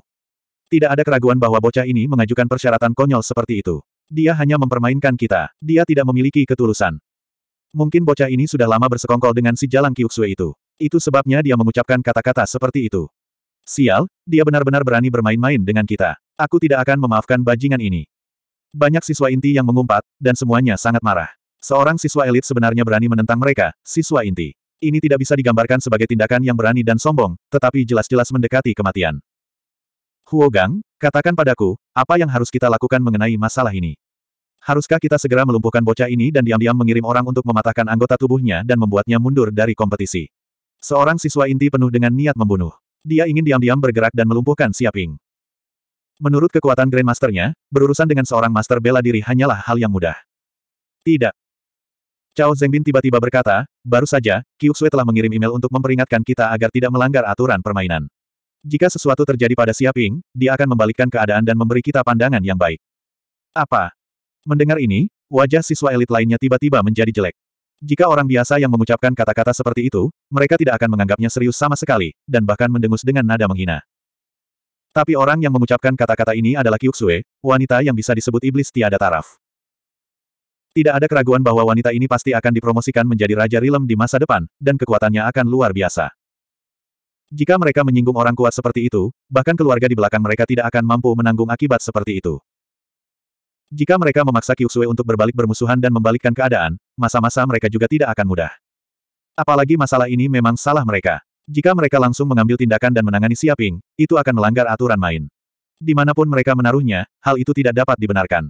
Tidak ada keraguan bahwa bocah ini mengajukan persyaratan konyol seperti itu. Dia hanya mempermainkan kita. Dia tidak memiliki ketulusan. Mungkin bocah ini sudah lama bersekongkol dengan si Jalang Kiuksue itu. Itu sebabnya dia mengucapkan kata-kata seperti itu. Sial, dia benar-benar berani bermain-main dengan kita. Aku tidak akan memaafkan bajingan ini. Banyak siswa inti yang mengumpat, dan semuanya sangat marah. Seorang siswa elit sebenarnya berani menentang mereka, siswa inti. Ini tidak bisa digambarkan sebagai tindakan yang berani dan sombong, tetapi jelas-jelas mendekati kematian. Huo Gang, katakan padaku, apa yang harus kita lakukan mengenai masalah ini? Haruskah kita segera melumpuhkan bocah ini dan diam-diam mengirim orang untuk mematahkan anggota tubuhnya dan membuatnya mundur dari kompetisi? Seorang siswa inti penuh dengan niat membunuh. Dia ingin diam-diam bergerak dan melumpuhkan Siaping. Menurut kekuatan Grandmasternya, berurusan dengan seorang master bela diri hanyalah hal yang mudah. Tidak. Cao Zengbin tiba-tiba berkata, baru saja, Qiuxue telah mengirim email untuk memperingatkan kita agar tidak melanggar aturan permainan. Jika sesuatu terjadi pada Siaping, dia akan membalikkan keadaan dan memberi kita pandangan yang baik. Apa? Mendengar ini, wajah siswa elit lainnya tiba-tiba menjadi jelek. Jika orang biasa yang mengucapkan kata-kata seperti itu, mereka tidak akan menganggapnya serius sama sekali, dan bahkan mendengus dengan nada menghina. Tapi orang yang mengucapkan kata-kata ini adalah Kyuksue, wanita yang bisa disebut iblis tiada taraf. Tidak ada keraguan bahwa wanita ini pasti akan dipromosikan menjadi Raja Rilem di masa depan, dan kekuatannya akan luar biasa. Jika mereka menyinggung orang kuat seperti itu, bahkan keluarga di belakang mereka tidak akan mampu menanggung akibat seperti itu. Jika mereka memaksa Kyuksue untuk berbalik bermusuhan dan membalikkan keadaan, masa-masa mereka juga tidak akan mudah. Apalagi masalah ini memang salah mereka. Jika mereka langsung mengambil tindakan dan menangani Siaping, itu akan melanggar aturan main. Dimanapun mereka menaruhnya, hal itu tidak dapat dibenarkan.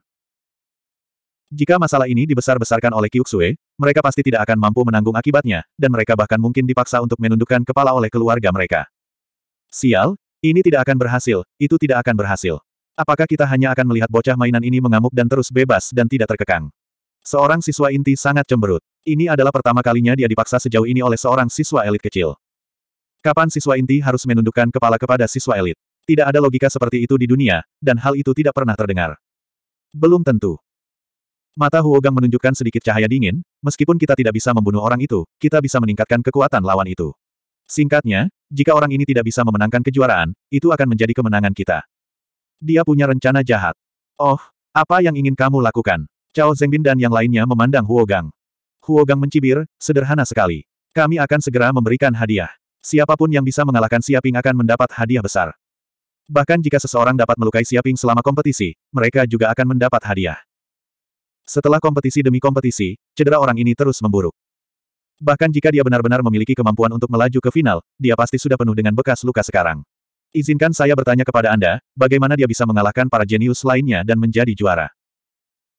Jika masalah ini dibesar-besarkan oleh Kyuksue, mereka pasti tidak akan mampu menanggung akibatnya, dan mereka bahkan mungkin dipaksa untuk menundukkan kepala oleh keluarga mereka. Sial, ini tidak akan berhasil, itu tidak akan berhasil. Apakah kita hanya akan melihat bocah mainan ini mengamuk dan terus bebas dan tidak terkekang? Seorang siswa inti sangat cemberut. Ini adalah pertama kalinya dia dipaksa sejauh ini oleh seorang siswa elit kecil. Kapan siswa inti harus menundukkan kepala kepada siswa elit? Tidak ada logika seperti itu di dunia, dan hal itu tidak pernah terdengar. Belum tentu. Mata Huogang menunjukkan sedikit cahaya dingin, meskipun kita tidak bisa membunuh orang itu, kita bisa meningkatkan kekuatan lawan itu. Singkatnya, jika orang ini tidak bisa memenangkan kejuaraan, itu akan menjadi kemenangan kita. Dia punya rencana jahat. Oh, apa yang ingin kamu lakukan? Cao Zengbin dan yang lainnya memandang Huogang. Huogang mencibir, sederhana sekali. Kami akan segera memberikan hadiah. Siapapun yang bisa mengalahkan Siaping akan mendapat hadiah besar. Bahkan jika seseorang dapat melukai Siaping selama kompetisi, mereka juga akan mendapat hadiah. Setelah kompetisi demi kompetisi, cedera orang ini terus memburuk. Bahkan jika dia benar-benar memiliki kemampuan untuk melaju ke final, dia pasti sudah penuh dengan bekas luka sekarang. Izinkan saya bertanya kepada Anda, bagaimana dia bisa mengalahkan para jenius lainnya dan menjadi juara?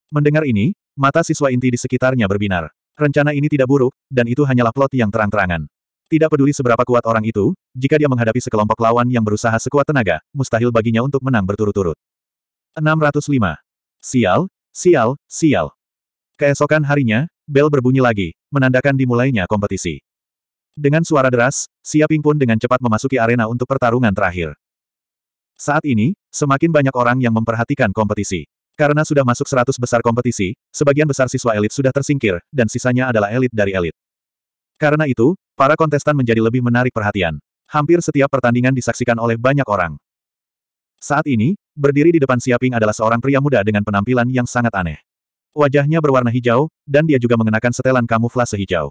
Mendengar ini, mata siswa inti di sekitarnya berbinar. Rencana ini tidak buruk, dan itu hanyalah plot yang terang-terangan. Tidak peduli seberapa kuat orang itu, jika dia menghadapi sekelompok lawan yang berusaha sekuat tenaga, mustahil baginya untuk menang berturut-turut. 605. Sial, sial, sial. Keesokan harinya, bel berbunyi lagi, menandakan dimulainya kompetisi. Dengan suara deras, Siaping pun dengan cepat memasuki arena untuk pertarungan terakhir. Saat ini, semakin banyak orang yang memperhatikan kompetisi. Karena sudah masuk 100 besar kompetisi, sebagian besar siswa elit sudah tersingkir, dan sisanya adalah elit dari elit. Karena itu, para kontestan menjadi lebih menarik perhatian. Hampir setiap pertandingan disaksikan oleh banyak orang. Saat ini, berdiri di depan Siaping adalah seorang pria muda dengan penampilan yang sangat aneh. Wajahnya berwarna hijau, dan dia juga mengenakan setelan kamuflase hijau.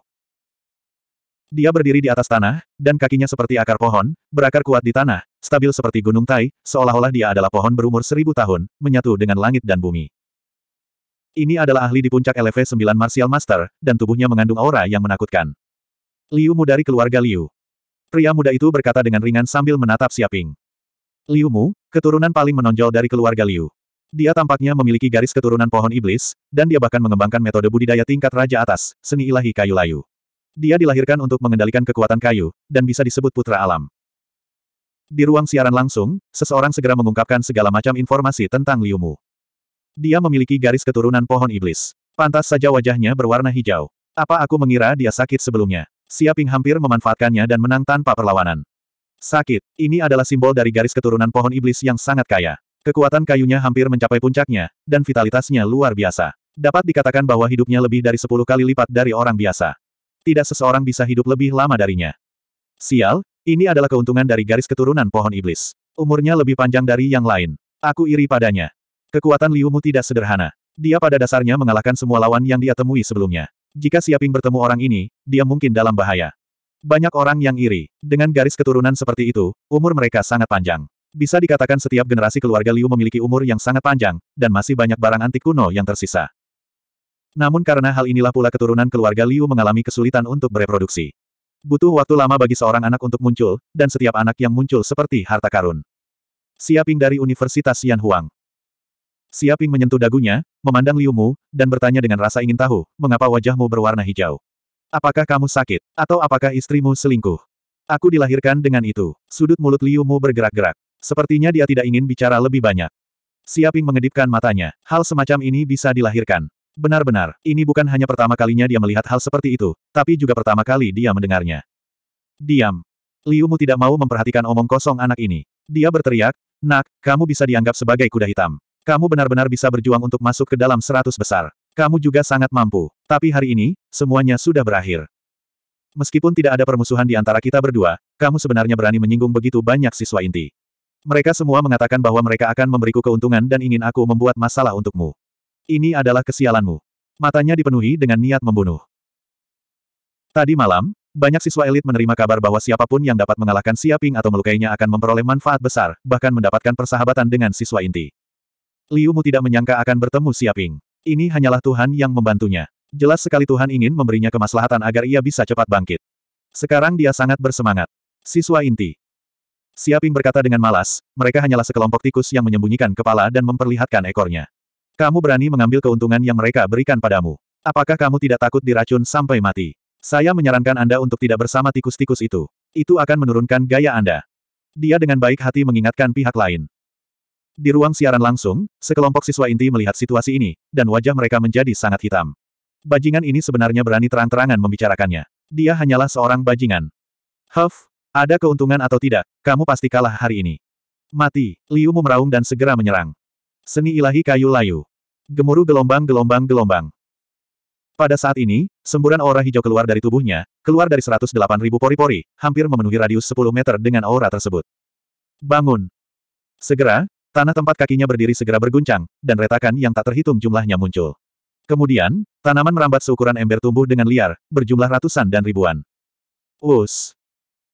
Dia berdiri di atas tanah, dan kakinya seperti akar pohon, berakar kuat di tanah, stabil seperti gunung Tai, seolah-olah dia adalah pohon berumur seribu tahun, menyatu dengan langit dan bumi. Ini adalah ahli di puncak LV 9 Martial Master, dan tubuhnya mengandung aura yang menakutkan. Liu Mu dari keluarga Liu. Pria muda itu berkata dengan ringan sambil menatap Siaping. Liu Mu, keturunan paling menonjol dari keluarga Liu. Dia tampaknya memiliki garis keturunan pohon iblis, dan dia bahkan mengembangkan metode budidaya tingkat raja atas, seni ilahi kayu layu. Dia dilahirkan untuk mengendalikan kekuatan kayu, dan bisa disebut putra alam. Di ruang siaran langsung, seseorang segera mengungkapkan segala macam informasi tentang Liu Mu. Dia memiliki garis keturunan pohon iblis. Pantas saja wajahnya berwarna hijau. Apa aku mengira dia sakit sebelumnya? Siaping hampir memanfaatkannya dan menang tanpa perlawanan. Sakit, ini adalah simbol dari garis keturunan pohon iblis yang sangat kaya. Kekuatan kayunya hampir mencapai puncaknya, dan vitalitasnya luar biasa. Dapat dikatakan bahwa hidupnya lebih dari sepuluh kali lipat dari orang biasa. Tidak seseorang bisa hidup lebih lama darinya. Sial, ini adalah keuntungan dari garis keturunan pohon iblis. Umurnya lebih panjang dari yang lain. Aku iri padanya. Kekuatan liumu tidak sederhana. Dia pada dasarnya mengalahkan semua lawan yang dia temui sebelumnya. Jika Siaping bertemu orang ini, dia mungkin dalam bahaya. Banyak orang yang iri. Dengan garis keturunan seperti itu, umur mereka sangat panjang. Bisa dikatakan setiap generasi keluarga Liu memiliki umur yang sangat panjang, dan masih banyak barang antik kuno yang tersisa. Namun karena hal inilah pula keturunan keluarga Liu mengalami kesulitan untuk bereproduksi. Butuh waktu lama bagi seorang anak untuk muncul, dan setiap anak yang muncul seperti harta karun. Siaping dari Universitas Yan Huang. Siaping menyentuh dagunya, memandang Liu Mu, dan bertanya dengan rasa ingin tahu, mengapa wajahmu berwarna hijau? Apakah kamu sakit? Atau apakah istrimu selingkuh? Aku dilahirkan dengan itu. Sudut mulut Liu Mu bergerak-gerak. Sepertinya dia tidak ingin bicara lebih banyak. Siaping mengedipkan matanya. Hal semacam ini bisa dilahirkan. Benar-benar, ini bukan hanya pertama kalinya dia melihat hal seperti itu, tapi juga pertama kali dia mendengarnya. Diam. Liu Mu tidak mau memperhatikan omong kosong anak ini. Dia berteriak, Nak, kamu bisa dianggap sebagai kuda hitam. Kamu benar-benar bisa berjuang untuk masuk ke dalam seratus besar. Kamu juga sangat mampu. Tapi hari ini, semuanya sudah berakhir. Meskipun tidak ada permusuhan di antara kita berdua, kamu sebenarnya berani menyinggung begitu banyak siswa inti. Mereka semua mengatakan bahwa mereka akan memberiku keuntungan dan ingin aku membuat masalah untukmu. Ini adalah kesialanmu. Matanya dipenuhi dengan niat membunuh. Tadi malam, banyak siswa elit menerima kabar bahwa siapapun yang dapat mengalahkan Siaping atau melukainya akan memperoleh manfaat besar, bahkan mendapatkan persahabatan dengan siswa inti. Liu Mu tidak menyangka akan bertemu Siaping. Ini hanyalah Tuhan yang membantunya. Jelas sekali Tuhan ingin memberinya kemaslahatan agar ia bisa cepat bangkit. Sekarang dia sangat bersemangat. Siswa inti. Siaping berkata dengan malas, mereka hanyalah sekelompok tikus yang menyembunyikan kepala dan memperlihatkan ekornya. Kamu berani mengambil keuntungan yang mereka berikan padamu. Apakah kamu tidak takut diracun sampai mati? Saya menyarankan Anda untuk tidak bersama tikus-tikus itu. Itu akan menurunkan gaya Anda. Dia dengan baik hati mengingatkan pihak lain. Di ruang siaran langsung, sekelompok siswa inti melihat situasi ini, dan wajah mereka menjadi sangat hitam. Bajingan ini sebenarnya berani terang-terangan membicarakannya. Dia hanyalah seorang bajingan. Huff, ada keuntungan atau tidak, kamu pasti kalah hari ini. Mati, Liu meraung dan segera menyerang. Seni ilahi kayu layu. Gemuruh gelombang-gelombang-gelombang. Pada saat ini, semburan aura hijau keluar dari tubuhnya, keluar dari 108.000 pori-pori, hampir memenuhi radius 10 meter dengan aura tersebut. Bangun! Segera, Tanah tempat kakinya berdiri segera berguncang, dan retakan yang tak terhitung jumlahnya muncul. Kemudian, tanaman merambat seukuran ember tumbuh dengan liar, berjumlah ratusan dan ribuan. Us.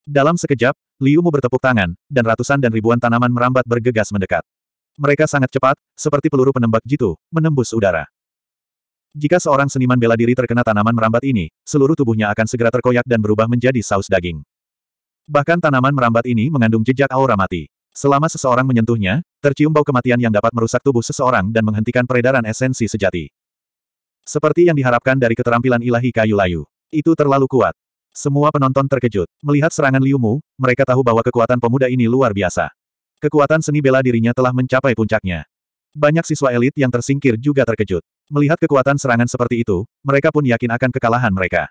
Dalam sekejap, Liu Mu bertepuk tangan, dan ratusan dan ribuan tanaman merambat bergegas mendekat. Mereka sangat cepat, seperti peluru penembak jitu, menembus udara. Jika seorang seniman bela diri terkena tanaman merambat ini, seluruh tubuhnya akan segera terkoyak dan berubah menjadi saus daging. Bahkan tanaman merambat ini mengandung jejak aura mati. Selama seseorang menyentuhnya, tercium bau kematian yang dapat merusak tubuh seseorang dan menghentikan peredaran esensi sejati. Seperti yang diharapkan dari keterampilan ilahi kayu layu. Itu terlalu kuat. Semua penonton terkejut. Melihat serangan Liumu. mereka tahu bahwa kekuatan pemuda ini luar biasa. Kekuatan seni bela dirinya telah mencapai puncaknya. Banyak siswa elit yang tersingkir juga terkejut. Melihat kekuatan serangan seperti itu, mereka pun yakin akan kekalahan mereka.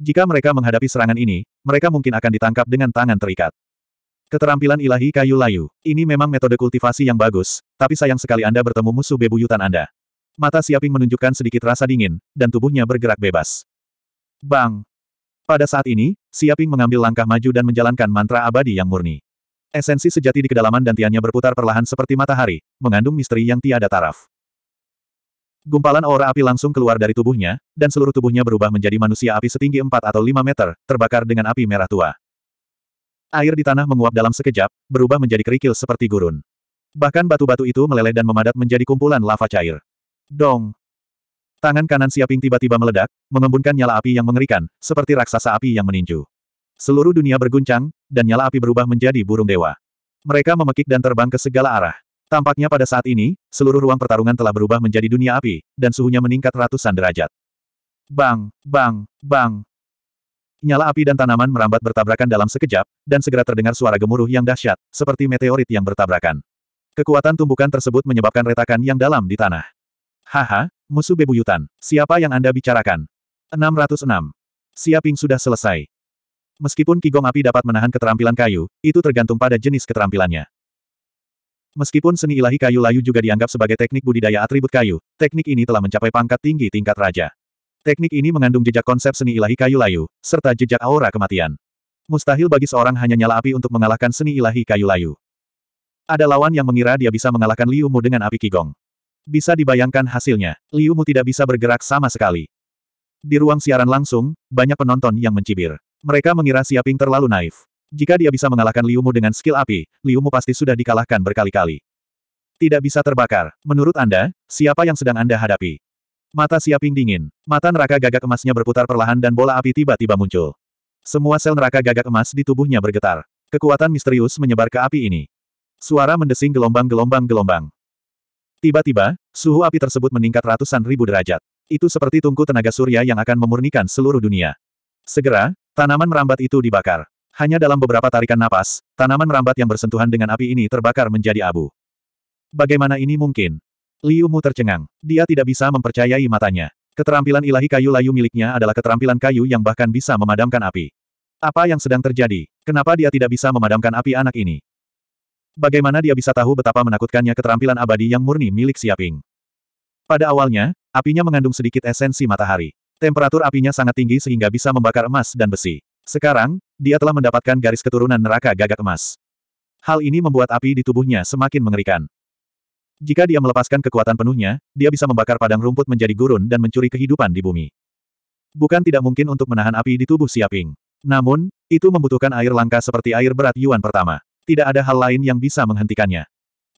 Jika mereka menghadapi serangan ini, mereka mungkin akan ditangkap dengan tangan terikat. Keterampilan ilahi kayu layu. Ini memang metode kultivasi yang bagus, tapi sayang sekali Anda bertemu musuh bebuyutan Anda. Mata Siaping menunjukkan sedikit rasa dingin, dan tubuhnya bergerak bebas. Bang! Pada saat ini, Siaping mengambil langkah maju dan menjalankan mantra abadi yang murni. Esensi sejati di kedalaman dantiannya berputar perlahan seperti matahari, mengandung misteri yang tiada taraf. Gumpalan aura api langsung keluar dari tubuhnya, dan seluruh tubuhnya berubah menjadi manusia api setinggi 4 atau 5 meter, terbakar dengan api merah tua. Air di tanah menguap dalam sekejap, berubah menjadi kerikil seperti gurun. Bahkan batu-batu itu meleleh dan memadat menjadi kumpulan lava cair. Dong! Tangan kanan Siaping tiba-tiba meledak, mengembunkan nyala api yang mengerikan, seperti raksasa api yang meninju. Seluruh dunia berguncang, dan nyala api berubah menjadi burung dewa. Mereka memekik dan terbang ke segala arah. Tampaknya pada saat ini, seluruh ruang pertarungan telah berubah menjadi dunia api, dan suhunya meningkat ratusan derajat. Bang, bang, bang. Nyala api dan tanaman merambat bertabrakan dalam sekejap, dan segera terdengar suara gemuruh yang dahsyat, seperti meteorit yang bertabrakan. Kekuatan tumbukan tersebut menyebabkan retakan yang dalam di tanah. Haha, musuh bebuyutan, siapa yang Anda bicarakan? 606. Siaping sudah selesai. Meskipun kigong api dapat menahan keterampilan kayu, itu tergantung pada jenis keterampilannya. Meskipun seni ilahi kayu layu juga dianggap sebagai teknik budidaya atribut kayu, teknik ini telah mencapai pangkat tinggi tingkat raja. Teknik ini mengandung jejak konsep seni ilahi kayu layu, serta jejak aura kematian. Mustahil bagi seorang hanya nyala api untuk mengalahkan seni ilahi kayu layu. Ada lawan yang mengira dia bisa mengalahkan Liu Mu dengan api kigong. Bisa dibayangkan hasilnya, Liu Mu tidak bisa bergerak sama sekali. Di ruang siaran langsung, banyak penonton yang mencibir. Mereka mengira Siaping terlalu naif. Jika dia bisa mengalahkan Liu Mu dengan skill api, Liu Mu pasti sudah dikalahkan berkali-kali. Tidak bisa terbakar. Menurut Anda, siapa yang sedang Anda hadapi? Mata siaping dingin. Mata neraka gagak emasnya berputar perlahan dan bola api tiba-tiba muncul. Semua sel neraka gagak emas di tubuhnya bergetar. Kekuatan misterius menyebar ke api ini. Suara mendesing gelombang-gelombang-gelombang. Tiba-tiba, suhu api tersebut meningkat ratusan ribu derajat. Itu seperti tungku tenaga surya yang akan memurnikan seluruh dunia. Segera, tanaman merambat itu dibakar. Hanya dalam beberapa tarikan napas, tanaman merambat yang bersentuhan dengan api ini terbakar menjadi abu. Bagaimana ini mungkin? Liu Mu tercengang. Dia tidak bisa mempercayai matanya. Keterampilan ilahi kayu layu miliknya adalah keterampilan kayu yang bahkan bisa memadamkan api. Apa yang sedang terjadi? Kenapa dia tidak bisa memadamkan api anak ini? Bagaimana dia bisa tahu betapa menakutkannya keterampilan abadi yang murni milik Siaping? Pada awalnya, apinya mengandung sedikit esensi matahari. Temperatur apinya sangat tinggi sehingga bisa membakar emas dan besi. Sekarang, dia telah mendapatkan garis keturunan neraka gagak emas. Hal ini membuat api di tubuhnya semakin mengerikan. Jika dia melepaskan kekuatan penuhnya, dia bisa membakar padang rumput menjadi gurun dan mencuri kehidupan di bumi. Bukan tidak mungkin untuk menahan api di tubuh Siaping. Namun, itu membutuhkan air langka seperti air berat Yuan pertama. Tidak ada hal lain yang bisa menghentikannya.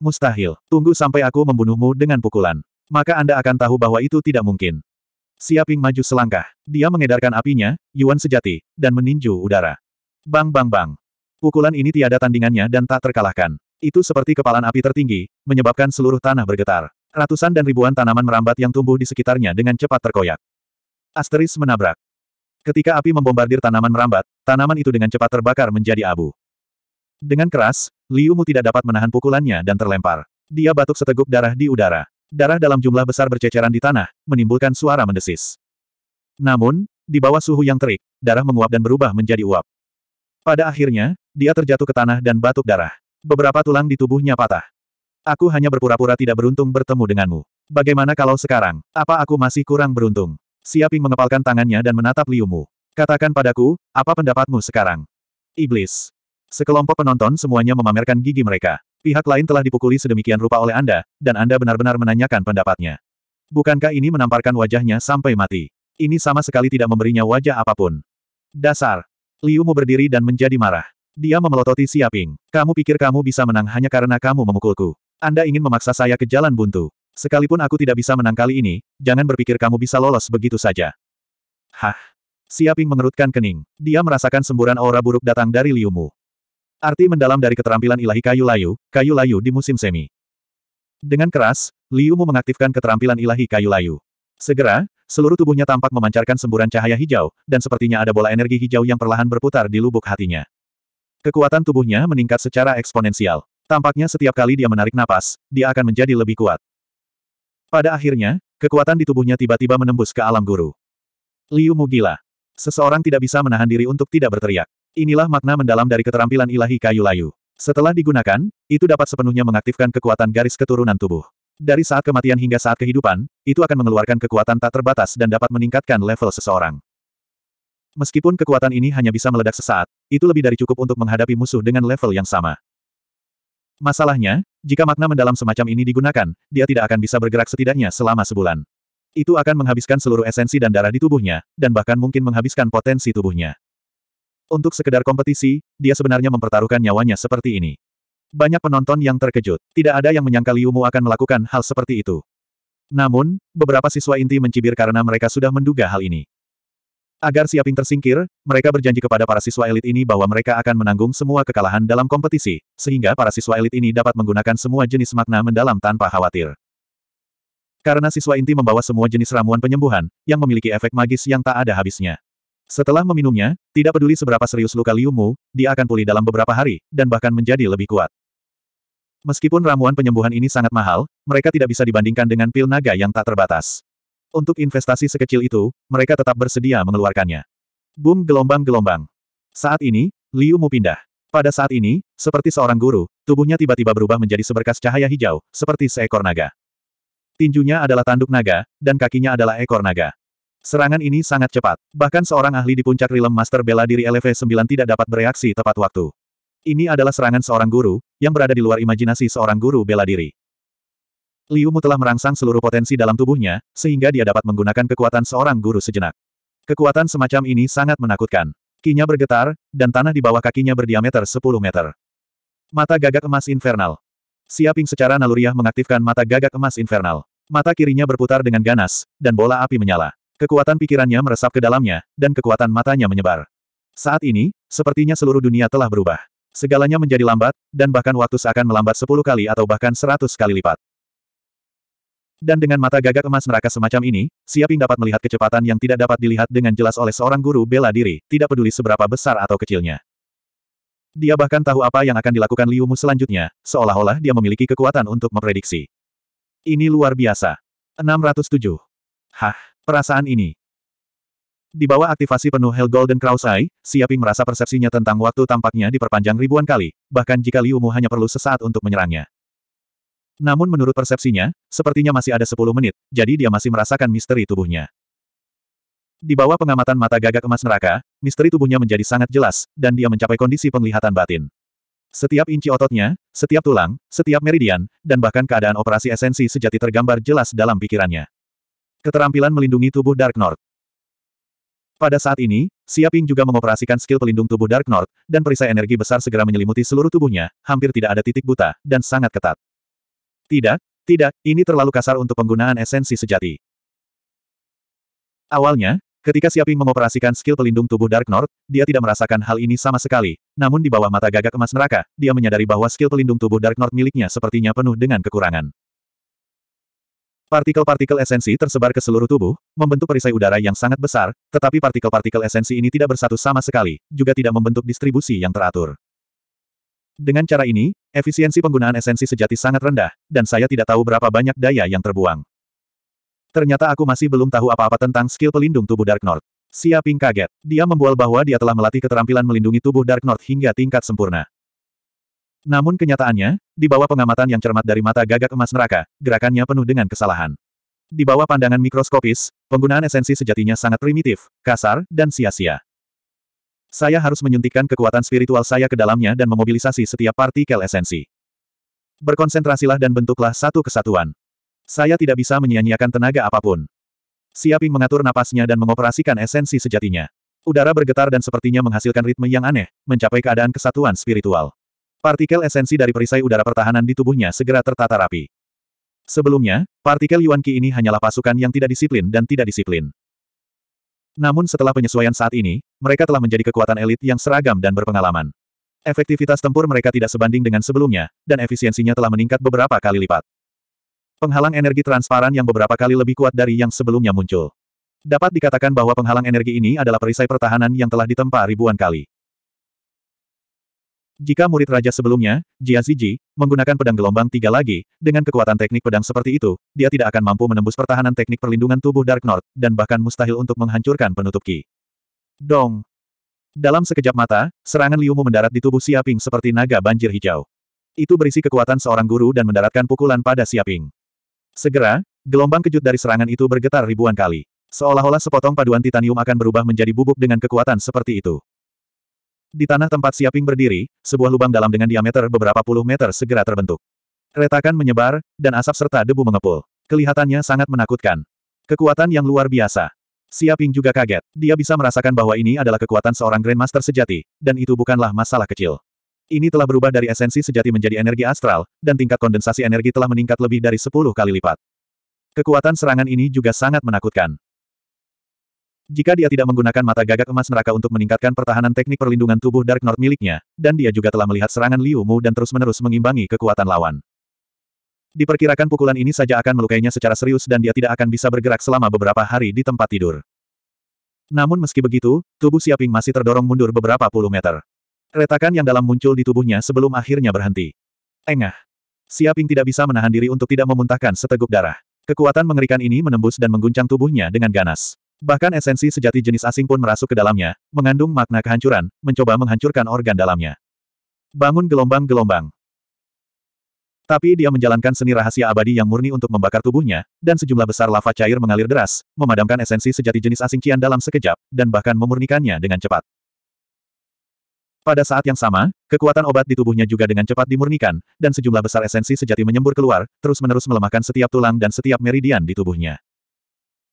Mustahil, tunggu sampai aku membunuhmu dengan pukulan. Maka Anda akan tahu bahwa itu tidak mungkin. Siaping maju selangkah. Dia mengedarkan apinya, Yuan sejati, dan meninju udara. Bang bang bang. Pukulan ini tiada tandingannya dan tak terkalahkan. Itu seperti kepalan api tertinggi, menyebabkan seluruh tanah bergetar. Ratusan dan ribuan tanaman merambat yang tumbuh di sekitarnya dengan cepat terkoyak. Asteris menabrak. Ketika api membombardir tanaman merambat, tanaman itu dengan cepat terbakar menjadi abu. Dengan keras, Liu Mu tidak dapat menahan pukulannya dan terlempar. Dia batuk seteguk darah di udara. Darah dalam jumlah besar berceceran di tanah, menimbulkan suara mendesis. Namun, di bawah suhu yang terik, darah menguap dan berubah menjadi uap. Pada akhirnya, dia terjatuh ke tanah dan batuk darah. Beberapa tulang di tubuhnya patah. Aku hanya berpura-pura tidak beruntung bertemu denganmu. Bagaimana kalau sekarang? Apa aku masih kurang beruntung? Siaping mengepalkan tangannya dan menatap Liumu. Katakan padaku, apa pendapatmu sekarang? Iblis. Sekelompok penonton semuanya memamerkan gigi mereka. Pihak lain telah dipukuli sedemikian rupa oleh Anda, dan Anda benar-benar menanyakan pendapatnya. Bukankah ini menamparkan wajahnya sampai mati? Ini sama sekali tidak memberinya wajah apapun. Dasar. Liumu berdiri dan menjadi marah. Dia memelototi Siaping. Kamu pikir kamu bisa menang hanya karena kamu memukulku. Anda ingin memaksa saya ke jalan buntu. Sekalipun aku tidak bisa menang kali ini, jangan berpikir kamu bisa lolos begitu saja. Hah? Siaping mengerutkan kening. Dia merasakan semburan aura buruk datang dari Liumu. Arti mendalam dari keterampilan ilahi kayu layu, kayu layu di musim semi. Dengan keras, Liumu mengaktifkan keterampilan ilahi kayu layu. Segera, seluruh tubuhnya tampak memancarkan semburan cahaya hijau, dan sepertinya ada bola energi hijau yang perlahan berputar di lubuk hatinya. Kekuatan tubuhnya meningkat secara eksponensial. Tampaknya setiap kali dia menarik napas, dia akan menjadi lebih kuat. Pada akhirnya, kekuatan di tubuhnya tiba-tiba menembus ke alam guru. Liu Mugila. Seseorang tidak bisa menahan diri untuk tidak berteriak. Inilah makna mendalam dari keterampilan ilahi kayu layu. Setelah digunakan, itu dapat sepenuhnya mengaktifkan kekuatan garis keturunan tubuh. Dari saat kematian hingga saat kehidupan, itu akan mengeluarkan kekuatan tak terbatas dan dapat meningkatkan level seseorang. Meskipun kekuatan ini hanya bisa meledak sesaat, itu lebih dari cukup untuk menghadapi musuh dengan level yang sama. Masalahnya, jika makna mendalam semacam ini digunakan, dia tidak akan bisa bergerak setidaknya selama sebulan. Itu akan menghabiskan seluruh esensi dan darah di tubuhnya, dan bahkan mungkin menghabiskan potensi tubuhnya. Untuk sekedar kompetisi, dia sebenarnya mempertaruhkan nyawanya seperti ini. Banyak penonton yang terkejut. Tidak ada yang menyangka Liu Mu akan melakukan hal seperti itu. Namun, beberapa siswa inti mencibir karena mereka sudah menduga hal ini. Agar siaping tersingkir, mereka berjanji kepada para siswa elit ini bahwa mereka akan menanggung semua kekalahan dalam kompetisi, sehingga para siswa elit ini dapat menggunakan semua jenis makna mendalam tanpa khawatir. Karena siswa inti membawa semua jenis ramuan penyembuhan, yang memiliki efek magis yang tak ada habisnya. Setelah meminumnya, tidak peduli seberapa serius luka liumu, dia akan pulih dalam beberapa hari, dan bahkan menjadi lebih kuat. Meskipun ramuan penyembuhan ini sangat mahal, mereka tidak bisa dibandingkan dengan pil naga yang tak terbatas. Untuk investasi sekecil itu, mereka tetap bersedia mengeluarkannya. Boom gelombang-gelombang. Saat ini, Liu Mu pindah. Pada saat ini, seperti seorang guru, tubuhnya tiba-tiba berubah menjadi seberkas cahaya hijau, seperti seekor naga. Tinjunya adalah tanduk naga, dan kakinya adalah ekor naga. Serangan ini sangat cepat. Bahkan seorang ahli di puncak Realm Master bela diri LV9 tidak dapat bereaksi tepat waktu. Ini adalah serangan seorang guru, yang berada di luar imajinasi seorang guru bela diri. Liu Mu telah merangsang seluruh potensi dalam tubuhnya, sehingga dia dapat menggunakan kekuatan seorang guru sejenak. Kekuatan semacam ini sangat menakutkan. Kinya bergetar, dan tanah di bawah kakinya berdiameter 10 meter. Mata gagak emas infernal. Siaping secara naluriah mengaktifkan mata gagak emas infernal. Mata kirinya berputar dengan ganas, dan bola api menyala. Kekuatan pikirannya meresap ke dalamnya, dan kekuatan matanya menyebar. Saat ini, sepertinya seluruh dunia telah berubah. Segalanya menjadi lambat, dan bahkan waktu seakan melambat 10 kali atau bahkan 100 kali lipat. Dan dengan mata gagak emas neraka semacam ini, Siaping dapat melihat kecepatan yang tidak dapat dilihat dengan jelas oleh seorang guru bela diri, tidak peduli seberapa besar atau kecilnya. Dia bahkan tahu apa yang akan dilakukan Liu selanjutnya, seolah-olah dia memiliki kekuatan untuk memprediksi. Ini luar biasa. 607. Hah, perasaan ini. Di bawah aktivasi penuh Hell Golden Crow's Eye, Siaping merasa persepsinya tentang waktu tampaknya diperpanjang ribuan kali, bahkan jika Liu hanya perlu sesaat untuk menyerangnya. Namun menurut persepsinya, sepertinya masih ada 10 menit, jadi dia masih merasakan misteri tubuhnya. Di bawah pengamatan mata gagak emas neraka, misteri tubuhnya menjadi sangat jelas, dan dia mencapai kondisi penglihatan batin. Setiap inci ototnya, setiap tulang, setiap meridian, dan bahkan keadaan operasi esensi sejati tergambar jelas dalam pikirannya. Keterampilan melindungi tubuh Dark North. Pada saat ini, Siaping juga mengoperasikan skill pelindung tubuh Dark North, dan perisai energi besar segera menyelimuti seluruh tubuhnya, hampir tidak ada titik buta, dan sangat ketat. Tidak, tidak, ini terlalu kasar untuk penggunaan esensi sejati. Awalnya, ketika Siaping mengoperasikan skill pelindung tubuh Dark North, dia tidak merasakan hal ini sama sekali, namun di bawah mata gagak emas neraka, dia menyadari bahwa skill pelindung tubuh Dark North miliknya sepertinya penuh dengan kekurangan. Partikel-partikel esensi tersebar ke seluruh tubuh, membentuk perisai udara yang sangat besar, tetapi partikel-partikel esensi ini tidak bersatu sama sekali, juga tidak membentuk distribusi yang teratur. Dengan cara ini, efisiensi penggunaan esensi sejati sangat rendah, dan saya tidak tahu berapa banyak daya yang terbuang. Ternyata aku masih belum tahu apa-apa tentang skill pelindung tubuh Dark North. Siaping kaget. Dia membual bahwa dia telah melatih keterampilan melindungi tubuh Dark North hingga tingkat sempurna. Namun kenyataannya, di bawah pengamatan yang cermat dari mata gagak emas neraka, gerakannya penuh dengan kesalahan. Di bawah pandangan mikroskopis, penggunaan esensi sejatinya sangat primitif, kasar, dan sia-sia. Saya harus menyuntikkan kekuatan spiritual saya ke dalamnya dan memobilisasi setiap partikel esensi. Berkonsentrasilah dan bentuklah satu kesatuan. Saya tidak bisa menyia-nyiakan tenaga apapun. Siaping mengatur napasnya dan mengoperasikan esensi sejatinya. Udara bergetar dan sepertinya menghasilkan ritme yang aneh, mencapai keadaan kesatuan spiritual. Partikel esensi dari perisai udara pertahanan di tubuhnya segera tertata rapi. Sebelumnya, partikel Yuan Qi ini hanyalah pasukan yang tidak disiplin dan tidak disiplin. Namun setelah penyesuaian saat ini, mereka telah menjadi kekuatan elit yang seragam dan berpengalaman. Efektivitas tempur mereka tidak sebanding dengan sebelumnya, dan efisiensinya telah meningkat beberapa kali lipat. Penghalang energi transparan yang beberapa kali lebih kuat dari yang sebelumnya muncul. Dapat dikatakan bahwa penghalang energi ini adalah perisai pertahanan yang telah ditempa ribuan kali. Jika murid raja sebelumnya, Jia Ziji, menggunakan pedang gelombang tiga lagi, dengan kekuatan teknik pedang seperti itu, dia tidak akan mampu menembus pertahanan teknik perlindungan tubuh Dark North, dan bahkan mustahil untuk menghancurkan penutup Ki. Dong! Dalam sekejap mata, serangan Liumu mendarat di tubuh Siaping seperti naga banjir hijau. Itu berisi kekuatan seorang guru dan mendaratkan pukulan pada Siaping. Segera, gelombang kejut dari serangan itu bergetar ribuan kali. Seolah-olah sepotong paduan titanium akan berubah menjadi bubuk dengan kekuatan seperti itu. Di tanah tempat Siaping berdiri, sebuah lubang dalam dengan diameter beberapa puluh meter segera terbentuk. Retakan menyebar, dan asap serta debu mengepul. Kelihatannya sangat menakutkan. Kekuatan yang luar biasa. Siaping juga kaget. Dia bisa merasakan bahwa ini adalah kekuatan seorang Grandmaster sejati, dan itu bukanlah masalah kecil. Ini telah berubah dari esensi sejati menjadi energi astral, dan tingkat kondensasi energi telah meningkat lebih dari 10 kali lipat. Kekuatan serangan ini juga sangat menakutkan. Jika dia tidak menggunakan mata gagak emas neraka untuk meningkatkan pertahanan teknik perlindungan tubuh Dark North miliknya, dan dia juga telah melihat serangan Liu Mu dan terus-menerus mengimbangi kekuatan lawan. Diperkirakan pukulan ini saja akan melukainya secara serius dan dia tidak akan bisa bergerak selama beberapa hari di tempat tidur. Namun meski begitu, tubuh Siaping masih terdorong mundur beberapa puluh meter. Retakan yang dalam muncul di tubuhnya sebelum akhirnya berhenti. Engah. Siaping tidak bisa menahan diri untuk tidak memuntahkan seteguk darah. Kekuatan mengerikan ini menembus dan mengguncang tubuhnya dengan ganas. Bahkan esensi sejati jenis asing pun merasuk ke dalamnya, mengandung makna kehancuran, mencoba menghancurkan organ dalamnya. Bangun gelombang-gelombang. Tapi dia menjalankan seni rahasia abadi yang murni untuk membakar tubuhnya, dan sejumlah besar lava cair mengalir deras, memadamkan esensi sejati jenis asing Cian dalam sekejap, dan bahkan memurnikannya dengan cepat. Pada saat yang sama, kekuatan obat di tubuhnya juga dengan cepat dimurnikan, dan sejumlah besar esensi sejati menyembur keluar, terus-menerus melemahkan setiap tulang dan setiap meridian di tubuhnya.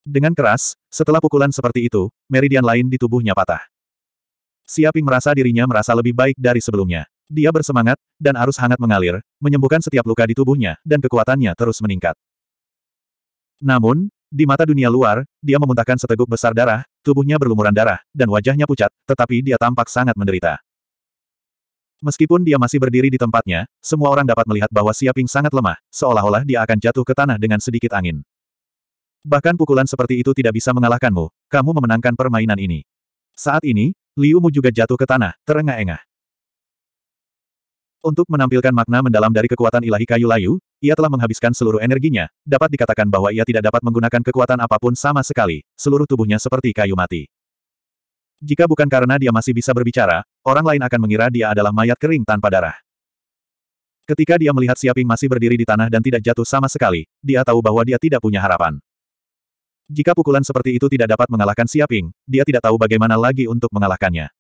Dengan keras, setelah pukulan seperti itu, meridian lain di tubuhnya patah. Siaping merasa dirinya merasa lebih baik dari sebelumnya. Dia bersemangat, dan arus hangat mengalir, menyembuhkan setiap luka di tubuhnya, dan kekuatannya terus meningkat. Namun, di mata dunia luar, dia memuntahkan seteguk besar darah, tubuhnya berlumuran darah, dan wajahnya pucat, tetapi dia tampak sangat menderita. Meskipun dia masih berdiri di tempatnya, semua orang dapat melihat bahwa Siaping sangat lemah, seolah-olah dia akan jatuh ke tanah dengan sedikit angin. Bahkan pukulan seperti itu tidak bisa mengalahkanmu, kamu memenangkan permainan ini. Saat ini, Liu Mu juga jatuh ke tanah, terengah-engah. Untuk menampilkan makna mendalam dari kekuatan ilahi kayu layu, ia telah menghabiskan seluruh energinya, dapat dikatakan bahwa ia tidak dapat menggunakan kekuatan apapun sama sekali, seluruh tubuhnya seperti kayu mati. Jika bukan karena dia masih bisa berbicara, orang lain akan mengira dia adalah mayat kering tanpa darah. Ketika dia melihat Siaping masih berdiri di tanah dan tidak jatuh sama sekali, dia tahu bahwa dia tidak punya harapan. Jika pukulan seperti itu tidak dapat mengalahkan Siaping, dia tidak tahu bagaimana lagi untuk mengalahkannya.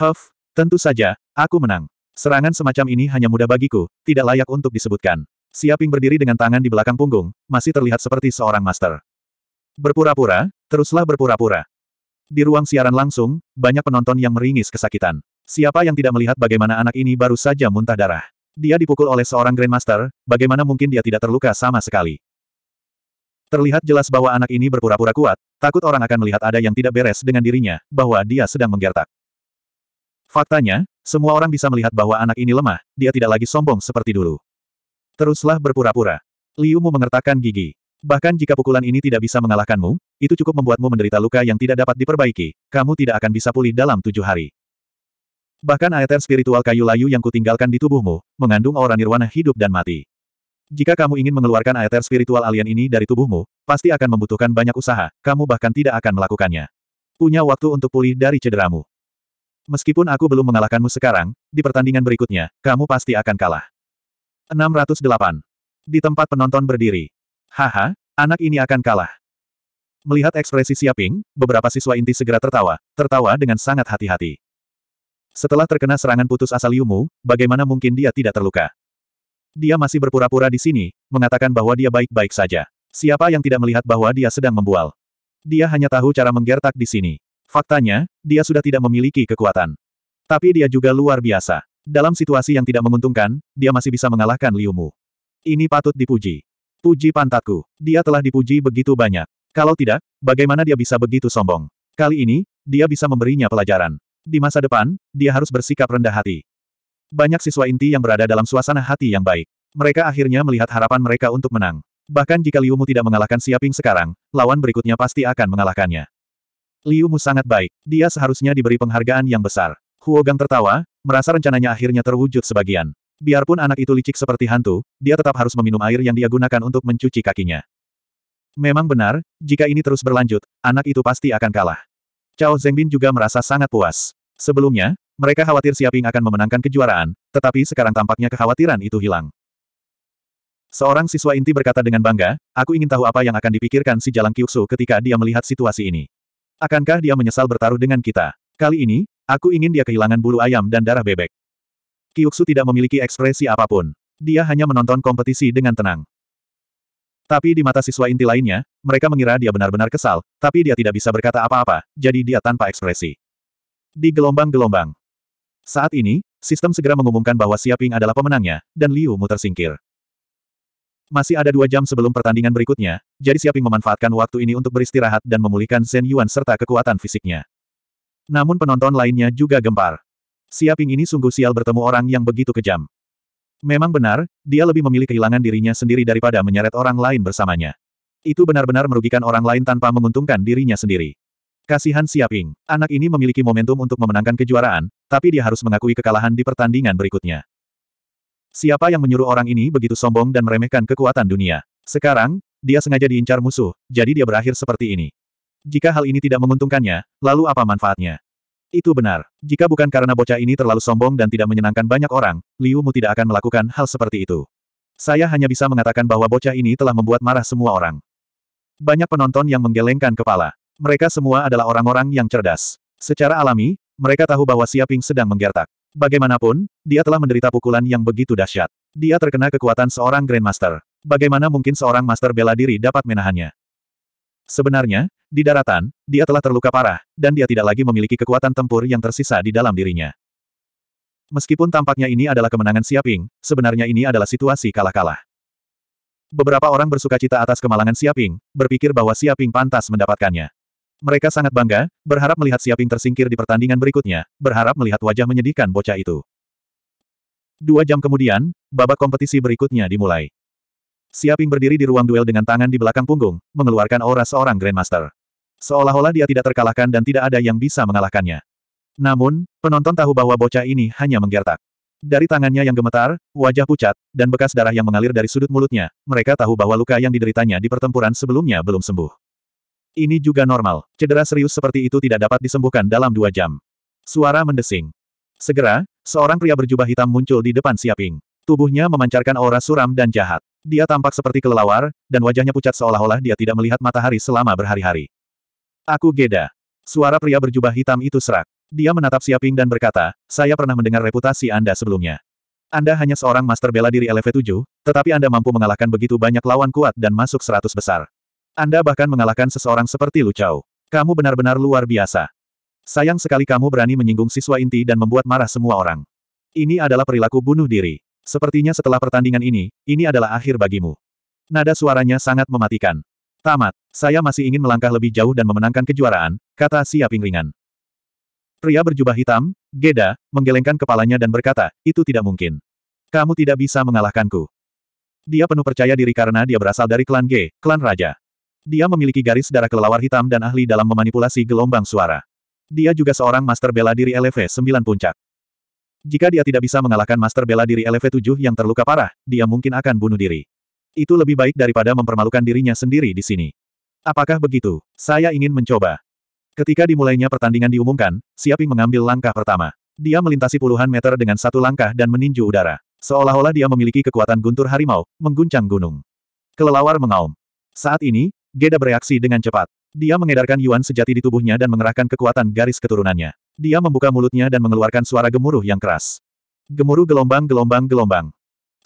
Huff, tentu saja, aku menang. Serangan semacam ini hanya mudah bagiku, tidak layak untuk disebutkan. Siaping berdiri dengan tangan di belakang punggung, masih terlihat seperti seorang master. Berpura-pura, teruslah berpura-pura. Di ruang siaran langsung, banyak penonton yang meringis kesakitan. Siapa yang tidak melihat bagaimana anak ini baru saja muntah darah? Dia dipukul oleh seorang Grandmaster, bagaimana mungkin dia tidak terluka sama sekali? Terlihat jelas bahwa anak ini berpura-pura kuat, takut orang akan melihat ada yang tidak beres dengan dirinya, bahwa dia sedang menggertak. Faktanya, semua orang bisa melihat bahwa anak ini lemah, dia tidak lagi sombong seperti dulu. Teruslah berpura-pura. Liu Mu mengertakkan gigi. Bahkan jika pukulan ini tidak bisa mengalahkanmu, itu cukup membuatmu menderita luka yang tidak dapat diperbaiki, kamu tidak akan bisa pulih dalam tujuh hari. Bahkan ayat-ayat spiritual kayu layu yang kutinggalkan di tubuhmu, mengandung aura nirwana hidup dan mati. Jika kamu ingin mengeluarkan aether spiritual alien ini dari tubuhmu, pasti akan membutuhkan banyak usaha, kamu bahkan tidak akan melakukannya. Punya waktu untuk pulih dari cederamu. Meskipun aku belum mengalahkanmu sekarang, di pertandingan berikutnya, kamu pasti akan kalah. 608. Di tempat penonton berdiri. Haha, anak ini akan kalah. Melihat ekspresi Siaping, beberapa siswa inti segera tertawa, tertawa dengan sangat hati-hati. Setelah terkena serangan putus asal Yumu, bagaimana mungkin dia tidak terluka? Dia masih berpura-pura di sini, mengatakan bahwa dia baik-baik saja. Siapa yang tidak melihat bahwa dia sedang membual? Dia hanya tahu cara menggertak di sini. Faktanya, dia sudah tidak memiliki kekuatan. Tapi dia juga luar biasa. Dalam situasi yang tidak menguntungkan, dia masih bisa mengalahkan Liumu. Ini patut dipuji. Puji pantatku. Dia telah dipuji begitu banyak. Kalau tidak, bagaimana dia bisa begitu sombong? Kali ini, dia bisa memberinya pelajaran. Di masa depan, dia harus bersikap rendah hati. Banyak siswa inti yang berada dalam suasana hati yang baik. Mereka akhirnya melihat harapan mereka untuk menang. Bahkan jika Liu Mu tidak mengalahkan Siaping sekarang, lawan berikutnya pasti akan mengalahkannya. Liu Mu sangat baik. Dia seharusnya diberi penghargaan yang besar. Huo Gang tertawa, merasa rencananya akhirnya terwujud sebagian. Biarpun anak itu licik seperti hantu, dia tetap harus meminum air yang dia gunakan untuk mencuci kakinya. Memang benar, jika ini terus berlanjut, anak itu pasti akan kalah. Cao Zengbin juga merasa sangat puas. Sebelumnya, mereka khawatir Siaping akan memenangkan kejuaraan, tetapi sekarang tampaknya kekhawatiran itu hilang. Seorang siswa inti berkata dengan bangga, aku ingin tahu apa yang akan dipikirkan si Jalang Kyuksu ketika dia melihat situasi ini. Akankah dia menyesal bertaruh dengan kita? Kali ini, aku ingin dia kehilangan bulu ayam dan darah bebek. Kyuksu tidak memiliki ekspresi apapun. Dia hanya menonton kompetisi dengan tenang. Tapi di mata siswa inti lainnya, mereka mengira dia benar-benar kesal, tapi dia tidak bisa berkata apa-apa, jadi dia tanpa ekspresi. Di gelombang-gelombang, saat ini, sistem segera mengumumkan bahwa Siaping adalah pemenangnya, dan Liu Mu tersingkir. Masih ada dua jam sebelum pertandingan berikutnya, jadi Siaping memanfaatkan waktu ini untuk beristirahat dan memulihkan Zen Yuan serta kekuatan fisiknya. Namun penonton lainnya juga gempar. Siaping ini sungguh sial bertemu orang yang begitu kejam. Memang benar, dia lebih memilih kehilangan dirinya sendiri daripada menyeret orang lain bersamanya. Itu benar-benar merugikan orang lain tanpa menguntungkan dirinya sendiri. Kasihan Siaping. Anak ini memiliki momentum untuk memenangkan kejuaraan, tapi dia harus mengakui kekalahan di pertandingan berikutnya. Siapa yang menyuruh orang ini begitu sombong dan meremehkan kekuatan dunia? Sekarang, dia sengaja diincar musuh, jadi dia berakhir seperti ini. Jika hal ini tidak menguntungkannya, lalu apa manfaatnya? Itu benar. Jika bukan karena bocah ini terlalu sombong dan tidak menyenangkan banyak orang, Liu Mu tidak akan melakukan hal seperti itu. Saya hanya bisa mengatakan bahwa bocah ini telah membuat marah semua orang. Banyak penonton yang menggelengkan kepala. Mereka semua adalah orang-orang yang cerdas. Secara alami, mereka tahu bahwa Siaping sedang menggertak. Bagaimanapun, dia telah menderita pukulan yang begitu dahsyat. Dia terkena kekuatan seorang Grandmaster. Bagaimana mungkin seorang Master bela diri dapat menahannya? Sebenarnya, di daratan, dia telah terluka parah, dan dia tidak lagi memiliki kekuatan tempur yang tersisa di dalam dirinya. Meskipun tampaknya ini adalah kemenangan Siaping, sebenarnya ini adalah situasi kalah-kalah. Beberapa orang bersuka cita atas kemalangan Siaping, berpikir bahwa Siaping pantas mendapatkannya. Mereka sangat bangga, berharap melihat Siaping tersingkir di pertandingan berikutnya, berharap melihat wajah menyedihkan bocah itu. Dua jam kemudian, babak kompetisi berikutnya dimulai. Siaping berdiri di ruang duel dengan tangan di belakang punggung, mengeluarkan aura seorang Grandmaster. Seolah-olah dia tidak terkalahkan dan tidak ada yang bisa mengalahkannya. Namun, penonton tahu bahwa bocah ini hanya menggertak. Dari tangannya yang gemetar, wajah pucat, dan bekas darah yang mengalir dari sudut mulutnya, mereka tahu bahwa luka yang dideritanya di pertempuran sebelumnya belum sembuh. Ini juga normal. Cedera serius seperti itu tidak dapat disembuhkan dalam dua jam. Suara mendesing. Segera, seorang pria berjubah hitam muncul di depan Siaping. Tubuhnya memancarkan aura suram dan jahat. Dia tampak seperti kelelawar, dan wajahnya pucat seolah-olah dia tidak melihat matahari selama berhari-hari. Aku Geda. Suara pria berjubah hitam itu serak. Dia menatap Siaping dan berkata, saya pernah mendengar reputasi Anda sebelumnya. Anda hanya seorang master bela diri LV7, tetapi Anda mampu mengalahkan begitu banyak lawan kuat dan masuk seratus besar. Anda bahkan mengalahkan seseorang seperti Lu Chao. Kamu benar-benar luar biasa. Sayang sekali kamu berani menyinggung siswa inti dan membuat marah semua orang. Ini adalah perilaku bunuh diri. Sepertinya setelah pertandingan ini, ini adalah akhir bagimu. Nada suaranya sangat mematikan. Tamat, saya masih ingin melangkah lebih jauh dan memenangkan kejuaraan, kata Siap Ringan. Pria berjubah hitam, Geda, menggelengkan kepalanya dan berkata, itu tidak mungkin. Kamu tidak bisa mengalahkanku. Dia penuh percaya diri karena dia berasal dari klan G, klan raja. Dia memiliki garis darah kelelawar hitam dan ahli dalam memanipulasi gelombang suara. Dia juga seorang master bela diri LV-9 puncak. Jika dia tidak bisa mengalahkan master bela diri LV-7 yang terluka parah, dia mungkin akan bunuh diri. Itu lebih baik daripada mempermalukan dirinya sendiri di sini. Apakah begitu? Saya ingin mencoba. Ketika dimulainya pertandingan diumumkan, Siaping mengambil langkah pertama. Dia melintasi puluhan meter dengan satu langkah dan meninju udara. Seolah-olah dia memiliki kekuatan guntur harimau, mengguncang gunung. Kelelawar mengaum. Saat ini, Geda bereaksi dengan cepat. Dia mengedarkan Yuan sejati di tubuhnya dan mengerahkan kekuatan garis keturunannya. Dia membuka mulutnya dan mengeluarkan suara gemuruh yang keras. Gemuruh gelombang-gelombang-gelombang.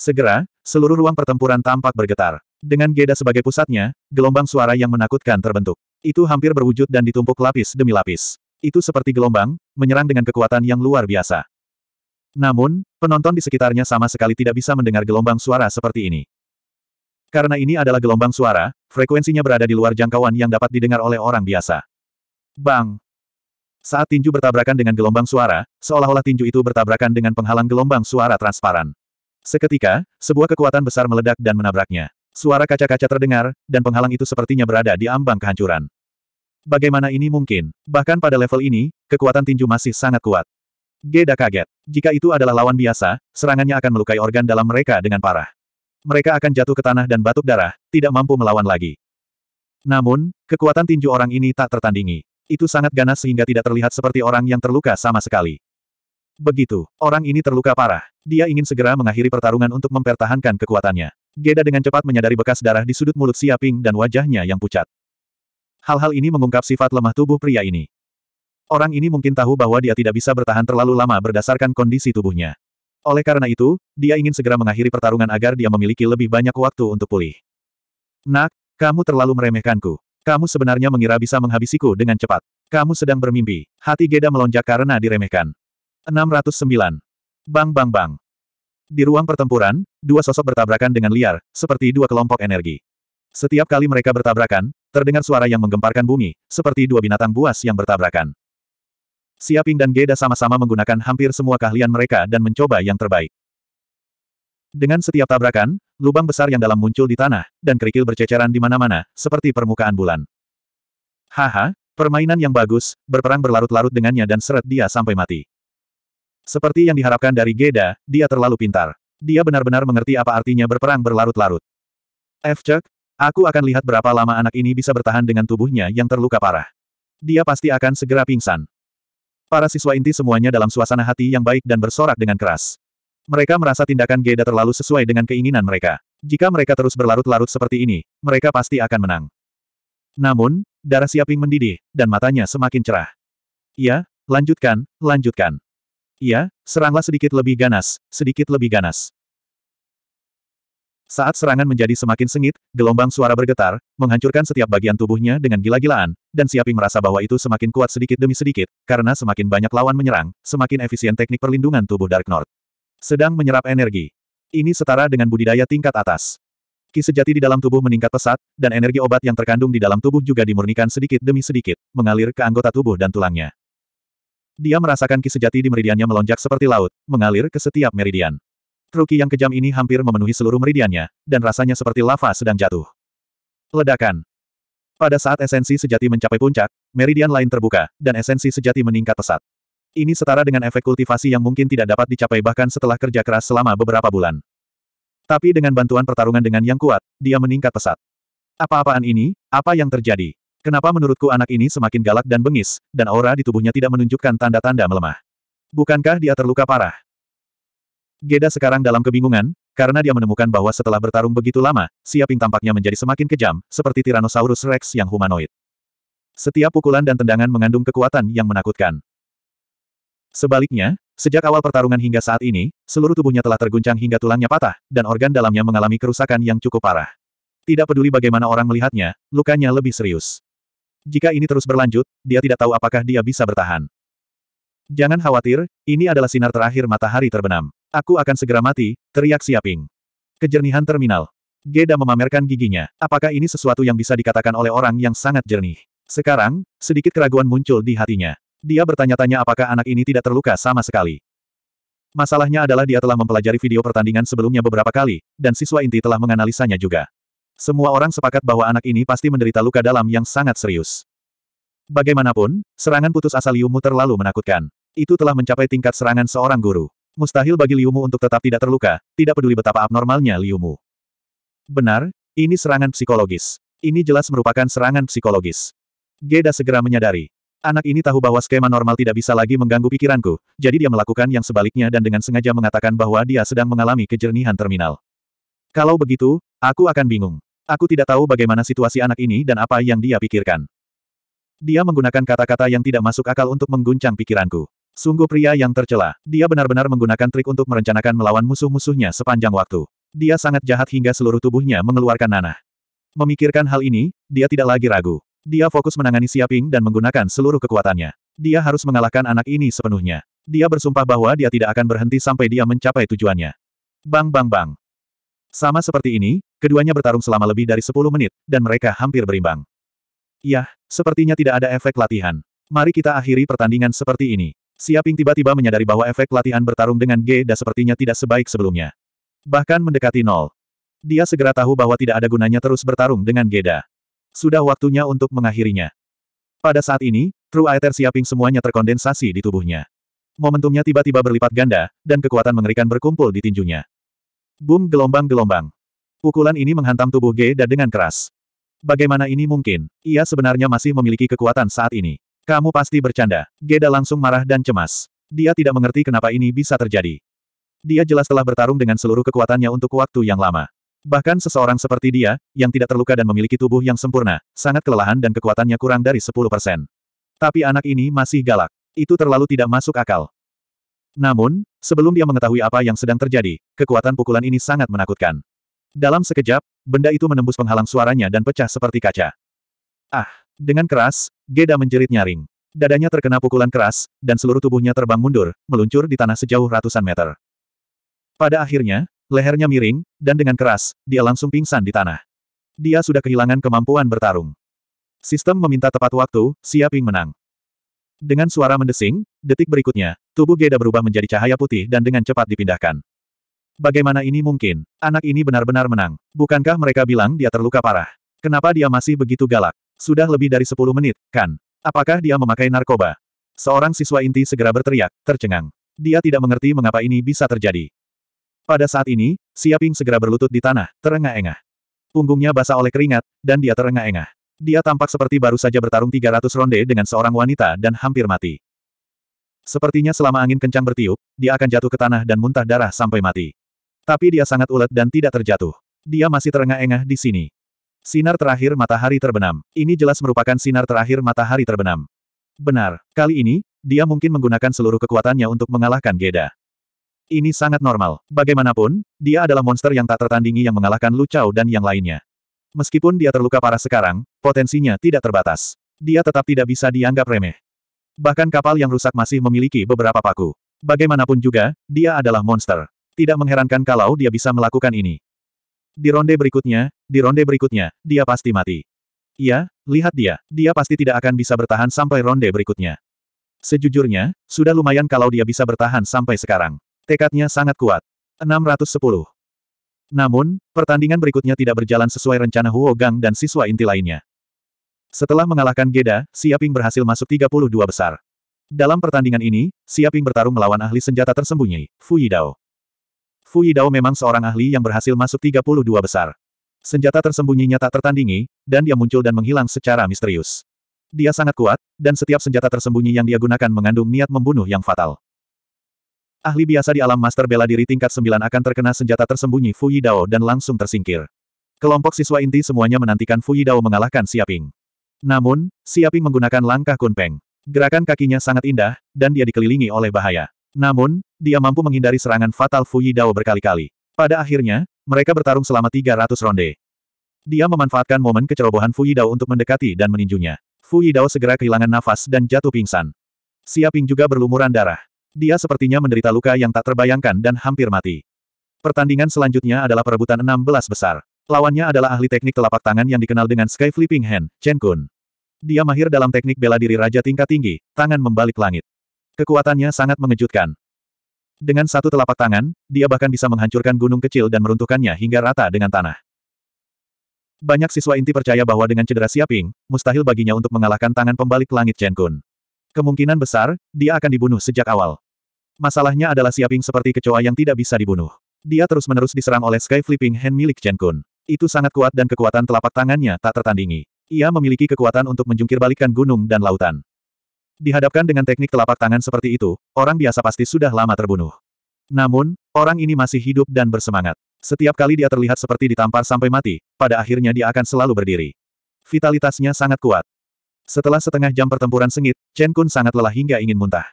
Segera, seluruh ruang pertempuran tampak bergetar. Dengan Geda sebagai pusatnya, gelombang suara yang menakutkan terbentuk. Itu hampir berwujud dan ditumpuk lapis demi lapis. Itu seperti gelombang, menyerang dengan kekuatan yang luar biasa. Namun, penonton di sekitarnya sama sekali tidak bisa mendengar gelombang suara seperti ini. Karena ini adalah gelombang suara, frekuensinya berada di luar jangkauan yang dapat didengar oleh orang biasa. Bang! Saat tinju bertabrakan dengan gelombang suara, seolah-olah tinju itu bertabrakan dengan penghalang gelombang suara transparan. Seketika, sebuah kekuatan besar meledak dan menabraknya. Suara kaca-kaca terdengar, dan penghalang itu sepertinya berada di ambang kehancuran. Bagaimana ini mungkin? Bahkan pada level ini, kekuatan tinju masih sangat kuat. Geda kaget. Jika itu adalah lawan biasa, serangannya akan melukai organ dalam mereka dengan parah mereka akan jatuh ke tanah dan batuk darah, tidak mampu melawan lagi. Namun, kekuatan tinju orang ini tak tertandingi. Itu sangat ganas sehingga tidak terlihat seperti orang yang terluka sama sekali. Begitu, orang ini terluka parah. Dia ingin segera mengakhiri pertarungan untuk mempertahankan kekuatannya. Geda dengan cepat menyadari bekas darah di sudut mulut Siaping dan wajahnya yang pucat. Hal-hal ini mengungkap sifat lemah tubuh pria ini. Orang ini mungkin tahu bahwa dia tidak bisa bertahan terlalu lama berdasarkan kondisi tubuhnya. Oleh karena itu, dia ingin segera mengakhiri pertarungan agar dia memiliki lebih banyak waktu untuk pulih. Nak, kamu terlalu meremehkanku. Kamu sebenarnya mengira bisa menghabisiku dengan cepat. Kamu sedang bermimpi. Hati Geda melonjak karena diremehkan. 609. Bang bang bang. Di ruang pertempuran, dua sosok bertabrakan dengan liar, seperti dua kelompok energi. Setiap kali mereka bertabrakan, terdengar suara yang menggemparkan bumi, seperti dua binatang buas yang bertabrakan. Siaping dan Geda sama-sama menggunakan hampir semua keahlian mereka dan mencoba yang terbaik. Dengan setiap tabrakan, lubang besar yang dalam muncul di tanah, dan kerikil berceceran di mana-mana, seperti permukaan bulan. Haha, permainan yang bagus, berperang berlarut-larut dengannya dan seret dia sampai mati. Seperti yang diharapkan dari Geda, dia terlalu pintar. Dia benar-benar mengerti apa artinya berperang berlarut-larut. F. Chuck, aku akan lihat berapa lama anak ini bisa bertahan dengan tubuhnya yang terluka parah. Dia pasti akan segera pingsan. Para siswa inti semuanya dalam suasana hati yang baik dan bersorak dengan keras. Mereka merasa tindakan Geda terlalu sesuai dengan keinginan mereka. Jika mereka terus berlarut-larut seperti ini, mereka pasti akan menang. Namun, darah Siaping mendidih, dan matanya semakin cerah. Iya, lanjutkan, lanjutkan. Iya, seranglah sedikit lebih ganas, sedikit lebih ganas. Saat serangan menjadi semakin sengit, gelombang suara bergetar, menghancurkan setiap bagian tubuhnya dengan gila-gilaan, dan Siaping merasa bahwa itu semakin kuat sedikit demi sedikit, karena semakin banyak lawan menyerang, semakin efisien teknik perlindungan tubuh Dark North. Sedang menyerap energi. Ini setara dengan budidaya tingkat atas. Ki sejati di dalam tubuh meningkat pesat, dan energi obat yang terkandung di dalam tubuh juga dimurnikan sedikit demi sedikit, mengalir ke anggota tubuh dan tulangnya. Dia merasakan ki sejati di meridiannya melonjak seperti laut, mengalir ke setiap meridian. Truki yang kejam ini hampir memenuhi seluruh meridiannya, dan rasanya seperti lava sedang jatuh. Ledakan. Pada saat esensi sejati mencapai puncak, meridian lain terbuka, dan esensi sejati meningkat pesat. Ini setara dengan efek kultivasi yang mungkin tidak dapat dicapai bahkan setelah kerja keras selama beberapa bulan. Tapi dengan bantuan pertarungan dengan yang kuat, dia meningkat pesat. Apa-apaan ini? Apa yang terjadi? Kenapa menurutku anak ini semakin galak dan bengis, dan aura di tubuhnya tidak menunjukkan tanda-tanda melemah? Bukankah dia terluka parah? Geda sekarang dalam kebingungan, karena dia menemukan bahwa setelah bertarung begitu lama, Siaping tampaknya menjadi semakin kejam, seperti Tyrannosaurus Rex yang humanoid. Setiap pukulan dan tendangan mengandung kekuatan yang menakutkan. Sebaliknya, sejak awal pertarungan hingga saat ini, seluruh tubuhnya telah terguncang hingga tulangnya patah, dan organ dalamnya mengalami kerusakan yang cukup parah. Tidak peduli bagaimana orang melihatnya, lukanya lebih serius. Jika ini terus berlanjut, dia tidak tahu apakah dia bisa bertahan. Jangan khawatir, ini adalah sinar terakhir matahari terbenam. Aku akan segera mati, teriak Siaping. Kejernihan terminal. Geda memamerkan giginya. Apakah ini sesuatu yang bisa dikatakan oleh orang yang sangat jernih? Sekarang, sedikit keraguan muncul di hatinya. Dia bertanya-tanya apakah anak ini tidak terluka sama sekali. Masalahnya adalah dia telah mempelajari video pertandingan sebelumnya beberapa kali, dan siswa inti telah menganalisanya juga. Semua orang sepakat bahwa anak ini pasti menderita luka dalam yang sangat serius. Bagaimanapun, serangan putus asa Liu terlalu menakutkan. Itu telah mencapai tingkat serangan seorang guru mustahil bagi Liumu untuk tetap tidak terluka, tidak peduli betapa abnormalnya Liumu. Benar, ini serangan psikologis. Ini jelas merupakan serangan psikologis. Geda segera menyadari. Anak ini tahu bahwa skema normal tidak bisa lagi mengganggu pikiranku, jadi dia melakukan yang sebaliknya dan dengan sengaja mengatakan bahwa dia sedang mengalami kejernihan terminal. Kalau begitu, aku akan bingung. Aku tidak tahu bagaimana situasi anak ini dan apa yang dia pikirkan. Dia menggunakan kata-kata yang tidak masuk akal untuk mengguncang pikiranku. Sungguh pria yang tercela. Dia benar-benar menggunakan trik untuk merencanakan melawan musuh-musuhnya sepanjang waktu. Dia sangat jahat hingga seluruh tubuhnya mengeluarkan nanah. Memikirkan hal ini, dia tidak lagi ragu. Dia fokus menangani Siaping dan menggunakan seluruh kekuatannya. Dia harus mengalahkan anak ini sepenuhnya. Dia bersumpah bahwa dia tidak akan berhenti sampai dia mencapai tujuannya. Bang bang bang. Sama seperti ini, keduanya bertarung selama lebih dari 10 menit, dan mereka hampir berimbang. Yah, sepertinya tidak ada efek latihan. Mari kita akhiri pertandingan seperti ini. Siaping tiba-tiba menyadari bahwa efek latihan bertarung dengan G dan sepertinya tidak sebaik sebelumnya. Bahkan mendekati nol. Dia segera tahu bahwa tidak ada gunanya terus bertarung dengan Geda. Sudah waktunya untuk mengakhirinya. Pada saat ini, True Aether Siaping semuanya terkondensasi di tubuhnya. Momentumnya tiba-tiba berlipat ganda, dan kekuatan mengerikan berkumpul di tinjunya. Boom gelombang-gelombang. Pukulan ini menghantam tubuh Geda dengan keras. Bagaimana ini mungkin? Ia sebenarnya masih memiliki kekuatan saat ini. Kamu pasti bercanda. Geda langsung marah dan cemas. Dia tidak mengerti kenapa ini bisa terjadi. Dia jelas telah bertarung dengan seluruh kekuatannya untuk waktu yang lama. Bahkan seseorang seperti dia, yang tidak terluka dan memiliki tubuh yang sempurna, sangat kelelahan dan kekuatannya kurang dari 10%. Tapi anak ini masih galak. Itu terlalu tidak masuk akal. Namun, sebelum dia mengetahui apa yang sedang terjadi, kekuatan pukulan ini sangat menakutkan. Dalam sekejap, benda itu menembus penghalang suaranya dan pecah seperti kaca. Ah! Dengan keras, Geda menjerit nyaring. Dadanya terkena pukulan keras, dan seluruh tubuhnya terbang mundur, meluncur di tanah sejauh ratusan meter. Pada akhirnya, lehernya miring, dan dengan keras, dia langsung pingsan di tanah. Dia sudah kehilangan kemampuan bertarung. Sistem meminta tepat waktu, Siaping menang. Dengan suara mendesing, detik berikutnya, tubuh Geda berubah menjadi cahaya putih dan dengan cepat dipindahkan. Bagaimana ini mungkin? Anak ini benar-benar menang. Bukankah mereka bilang dia terluka parah? Kenapa dia masih begitu galak? Sudah lebih dari 10 menit, kan? Apakah dia memakai narkoba? Seorang siswa inti segera berteriak, tercengang. Dia tidak mengerti mengapa ini bisa terjadi. Pada saat ini, Siaping segera berlutut di tanah, terengah-engah. Punggungnya basah oleh keringat, dan dia terengah-engah. Dia tampak seperti baru saja bertarung 300 ronde dengan seorang wanita dan hampir mati. Sepertinya selama angin kencang bertiup, dia akan jatuh ke tanah dan muntah darah sampai mati. Tapi dia sangat ulet dan tidak terjatuh. Dia masih terengah-engah di sini. Sinar terakhir matahari terbenam. Ini jelas merupakan sinar terakhir matahari terbenam. Benar, kali ini, dia mungkin menggunakan seluruh kekuatannya untuk mengalahkan Geda. Ini sangat normal. Bagaimanapun, dia adalah monster yang tak tertandingi yang mengalahkan Lu Chao dan yang lainnya. Meskipun dia terluka parah sekarang, potensinya tidak terbatas. Dia tetap tidak bisa dianggap remeh. Bahkan kapal yang rusak masih memiliki beberapa paku. Bagaimanapun juga, dia adalah monster. Tidak mengherankan kalau dia bisa melakukan ini. Di ronde berikutnya, di ronde berikutnya, dia pasti mati. Iya, lihat dia, dia pasti tidak akan bisa bertahan sampai ronde berikutnya. Sejujurnya, sudah lumayan kalau dia bisa bertahan sampai sekarang. Tekadnya sangat kuat. 610. Namun, pertandingan berikutnya tidak berjalan sesuai rencana Huo Gang dan siswa inti lainnya. Setelah mengalahkan Geda, Siaping berhasil masuk 32 besar. Dalam pertandingan ini, Siaping bertarung melawan ahli senjata tersembunyi, Fu Yidao. Fu Yidao memang seorang ahli yang berhasil masuk 32 besar. Senjata tersembunyinya tak tertandingi, dan dia muncul dan menghilang secara misterius. Dia sangat kuat, dan setiap senjata tersembunyi yang dia gunakan mengandung niat membunuh yang fatal. Ahli biasa di alam master bela diri tingkat 9 akan terkena senjata tersembunyi Fu Yidao dan langsung tersingkir. Kelompok siswa inti semuanya menantikan Fu Yidao mengalahkan Siaping. Namun, Siaping menggunakan langkah kunpeng. Gerakan kakinya sangat indah, dan dia dikelilingi oleh bahaya. Namun, dia mampu menghindari serangan fatal Fuyi Dao berkali-kali. Pada akhirnya, mereka bertarung selama 300 ronde. Dia memanfaatkan momen kecerobohan Fuyi Dao untuk mendekati dan meninjunya. Fuyi Dao segera kehilangan nafas dan jatuh pingsan. Siaping juga berlumuran darah. Dia sepertinya menderita luka yang tak terbayangkan dan hampir mati. Pertandingan selanjutnya adalah perebutan 16 besar. Lawannya adalah ahli teknik telapak tangan yang dikenal dengan Sky Flipping Hand, Chen Kun. Dia mahir dalam teknik bela diri raja tingkat tinggi, tangan membalik langit. Kekuatannya sangat mengejutkan. Dengan satu telapak tangan, dia bahkan bisa menghancurkan gunung kecil dan meruntuhkannya hingga rata dengan tanah. Banyak siswa inti percaya bahwa dengan cedera Siaping, mustahil baginya untuk mengalahkan tangan pembalik langit Chen Kun. Kemungkinan besar, dia akan dibunuh sejak awal. Masalahnya adalah Siaping seperti kecoa yang tidak bisa dibunuh. Dia terus-menerus diserang oleh Sky Flipping Hand milik Chen Kun. Itu sangat kuat dan kekuatan telapak tangannya tak tertandingi. Ia memiliki kekuatan untuk menjungkirbalikkan gunung dan lautan. Dihadapkan dengan teknik telapak tangan seperti itu, orang biasa pasti sudah lama terbunuh. Namun, orang ini masih hidup dan bersemangat. Setiap kali dia terlihat seperti ditampar sampai mati, pada akhirnya dia akan selalu berdiri. Vitalitasnya sangat kuat. Setelah setengah jam pertempuran sengit, Chen Kun sangat lelah hingga ingin muntah.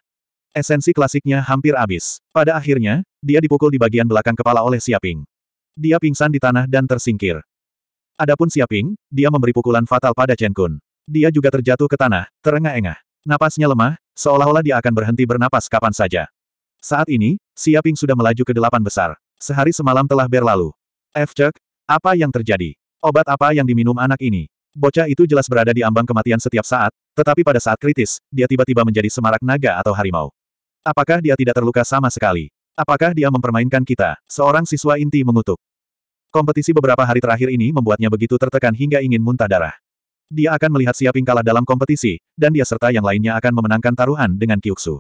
Esensi klasiknya hampir habis. Pada akhirnya, dia dipukul di bagian belakang kepala oleh Xiaping. Dia pingsan di tanah dan tersingkir. Adapun Xiaping, dia memberi pukulan fatal pada Chen Kun. Dia juga terjatuh ke tanah, terengah-engah. Napasnya lemah, seolah-olah dia akan berhenti bernapas kapan saja. Saat ini, Siaping sudah melaju ke delapan besar. Sehari semalam telah berlalu. F. Cek, apa yang terjadi? Obat apa yang diminum anak ini? Bocah itu jelas berada di ambang kematian setiap saat, tetapi pada saat kritis, dia tiba-tiba menjadi semarak naga atau harimau. Apakah dia tidak terluka sama sekali? Apakah dia mempermainkan kita? Seorang siswa inti mengutuk. Kompetisi beberapa hari terakhir ini membuatnya begitu tertekan hingga ingin muntah darah. Dia akan melihat Siaping kalah dalam kompetisi, dan dia serta yang lainnya akan memenangkan taruhan dengan Kyuksu.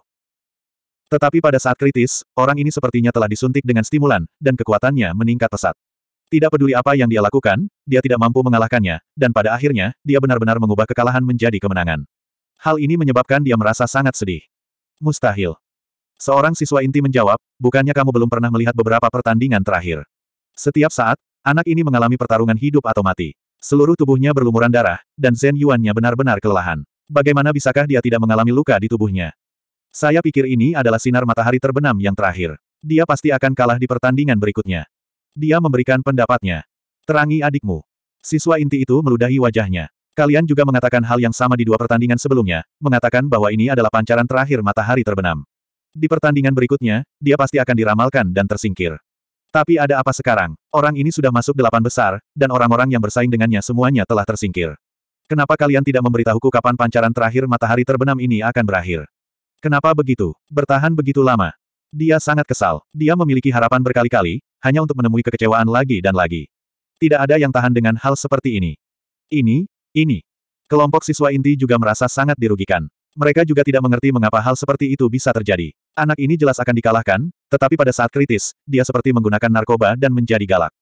Tetapi pada saat kritis, orang ini sepertinya telah disuntik dengan stimulan, dan kekuatannya meningkat pesat. Tidak peduli apa yang dia lakukan, dia tidak mampu mengalahkannya, dan pada akhirnya, dia benar-benar mengubah kekalahan menjadi kemenangan. Hal ini menyebabkan dia merasa sangat sedih. Mustahil. Seorang siswa inti menjawab, bukannya kamu belum pernah melihat beberapa pertandingan terakhir. Setiap saat, anak ini mengalami pertarungan hidup atau mati. Seluruh tubuhnya berlumuran darah, dan Zen Yuannya benar-benar kelelahan. Bagaimana bisakah dia tidak mengalami luka di tubuhnya? Saya pikir ini adalah sinar matahari terbenam yang terakhir. Dia pasti akan kalah di pertandingan berikutnya. Dia memberikan pendapatnya. Terangi adikmu. Siswa inti itu meludahi wajahnya. Kalian juga mengatakan hal yang sama di dua pertandingan sebelumnya, mengatakan bahwa ini adalah pancaran terakhir matahari terbenam. Di pertandingan berikutnya, dia pasti akan diramalkan dan tersingkir. Tapi ada apa sekarang? Orang ini sudah masuk delapan besar, dan orang-orang yang bersaing dengannya semuanya telah tersingkir. Kenapa kalian tidak memberitahuku kapan pancaran terakhir matahari terbenam ini akan berakhir? Kenapa begitu? Bertahan begitu lama. Dia sangat kesal. Dia memiliki harapan berkali-kali, hanya untuk menemui kekecewaan lagi dan lagi. Tidak ada yang tahan dengan hal seperti ini. Ini, ini. Kelompok siswa inti juga merasa sangat dirugikan. Mereka juga tidak mengerti mengapa hal seperti itu bisa terjadi. Anak ini jelas akan dikalahkan, tetapi pada saat kritis, dia seperti menggunakan narkoba dan menjadi galak.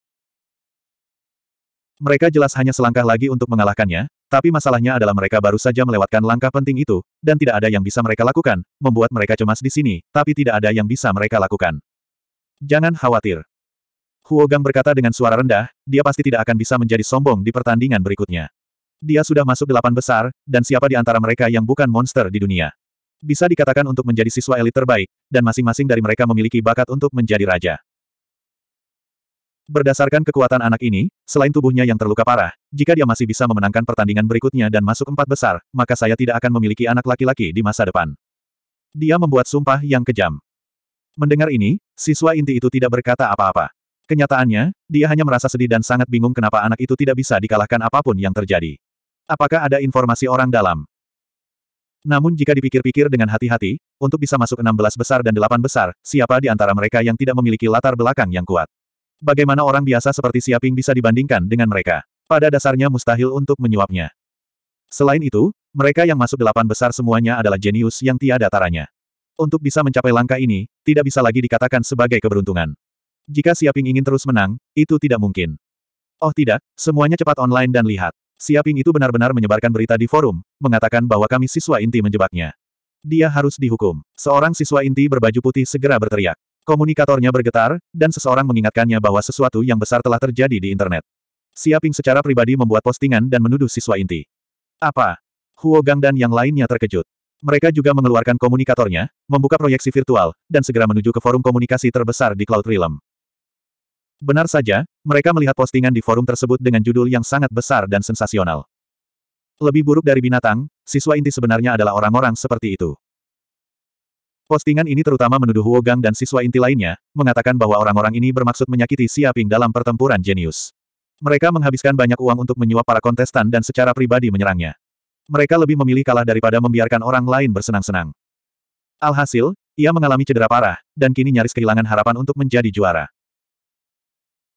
Mereka jelas hanya selangkah lagi untuk mengalahkannya, tapi masalahnya adalah mereka baru saja melewatkan langkah penting itu, dan tidak ada yang bisa mereka lakukan, membuat mereka cemas di sini, tapi tidak ada yang bisa mereka lakukan. Jangan khawatir. Huogang berkata dengan suara rendah, dia pasti tidak akan bisa menjadi sombong di pertandingan berikutnya. Dia sudah masuk delapan besar, dan siapa di antara mereka yang bukan monster di dunia? bisa dikatakan untuk menjadi siswa elit terbaik, dan masing-masing dari mereka memiliki bakat untuk menjadi raja. Berdasarkan kekuatan anak ini, selain tubuhnya yang terluka parah, jika dia masih bisa memenangkan pertandingan berikutnya dan masuk empat besar, maka saya tidak akan memiliki anak laki-laki di masa depan. Dia membuat sumpah yang kejam. Mendengar ini, siswa inti itu tidak berkata apa-apa. Kenyataannya, dia hanya merasa sedih dan sangat bingung kenapa anak itu tidak bisa dikalahkan apapun yang terjadi. Apakah ada informasi orang dalam? Namun jika dipikir-pikir dengan hati-hati, untuk bisa masuk 16 besar dan 8 besar, siapa di antara mereka yang tidak memiliki latar belakang yang kuat? Bagaimana orang biasa seperti Siaping bisa dibandingkan dengan mereka? Pada dasarnya mustahil untuk menyuapnya. Selain itu, mereka yang masuk delapan besar semuanya adalah jenius yang tiada taranya. Untuk bisa mencapai langkah ini, tidak bisa lagi dikatakan sebagai keberuntungan. Jika Siaping ingin terus menang, itu tidak mungkin. Oh tidak, semuanya cepat online dan lihat. Siaping itu benar-benar menyebarkan berita di forum, mengatakan bahwa kami siswa inti menjebaknya. Dia harus dihukum. Seorang siswa inti berbaju putih segera berteriak. Komunikatornya bergetar, dan seseorang mengingatkannya bahwa sesuatu yang besar telah terjadi di internet. Siaping secara pribadi membuat postingan dan menuduh siswa inti. Apa? Huo Gang dan yang lainnya terkejut. Mereka juga mengeluarkan komunikatornya, membuka proyeksi virtual, dan segera menuju ke forum komunikasi terbesar di Cloud Realm. Benar saja, mereka melihat postingan di forum tersebut dengan judul yang sangat besar dan sensasional. Lebih buruk dari binatang, siswa inti sebenarnya adalah orang-orang seperti itu. Postingan ini terutama menuduh wogang dan siswa inti lainnya, mengatakan bahwa orang-orang ini bermaksud menyakiti Siaping dalam pertempuran jenius. Mereka menghabiskan banyak uang untuk menyuap para kontestan dan secara pribadi menyerangnya. Mereka lebih memilih kalah daripada membiarkan orang lain bersenang-senang. Alhasil, ia mengalami cedera parah, dan kini nyaris kehilangan harapan untuk menjadi juara.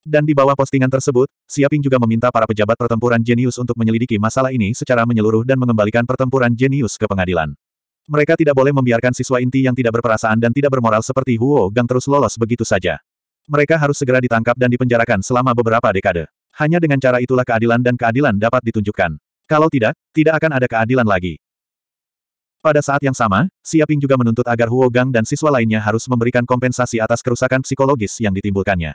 Dan di bawah postingan tersebut, Siaping juga meminta para pejabat pertempuran jenius untuk menyelidiki masalah ini secara menyeluruh dan mengembalikan pertempuran jenius ke pengadilan. Mereka tidak boleh membiarkan siswa inti yang tidak berperasaan dan tidak bermoral seperti Huo Gang terus lolos begitu saja. Mereka harus segera ditangkap dan dipenjarakan selama beberapa dekade. Hanya dengan cara itulah keadilan dan keadilan dapat ditunjukkan. Kalau tidak, tidak akan ada keadilan lagi. Pada saat yang sama, Siaping juga menuntut agar Huo Gang dan siswa lainnya harus memberikan kompensasi atas kerusakan psikologis yang ditimbulkannya.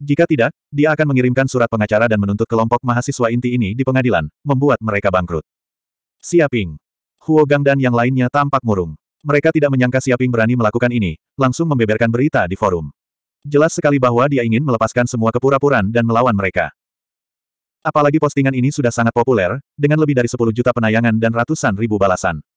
Jika tidak, dia akan mengirimkan surat pengacara dan menuntut kelompok mahasiswa inti ini di pengadilan, membuat mereka bangkrut. Siaping. Gang dan yang lainnya tampak murung. Mereka tidak menyangka Siaping berani melakukan ini, langsung membeberkan berita di forum. Jelas sekali bahwa dia ingin melepaskan semua kepura puraan dan melawan mereka. Apalagi postingan ini sudah sangat populer, dengan lebih dari 10 juta penayangan dan ratusan ribu balasan.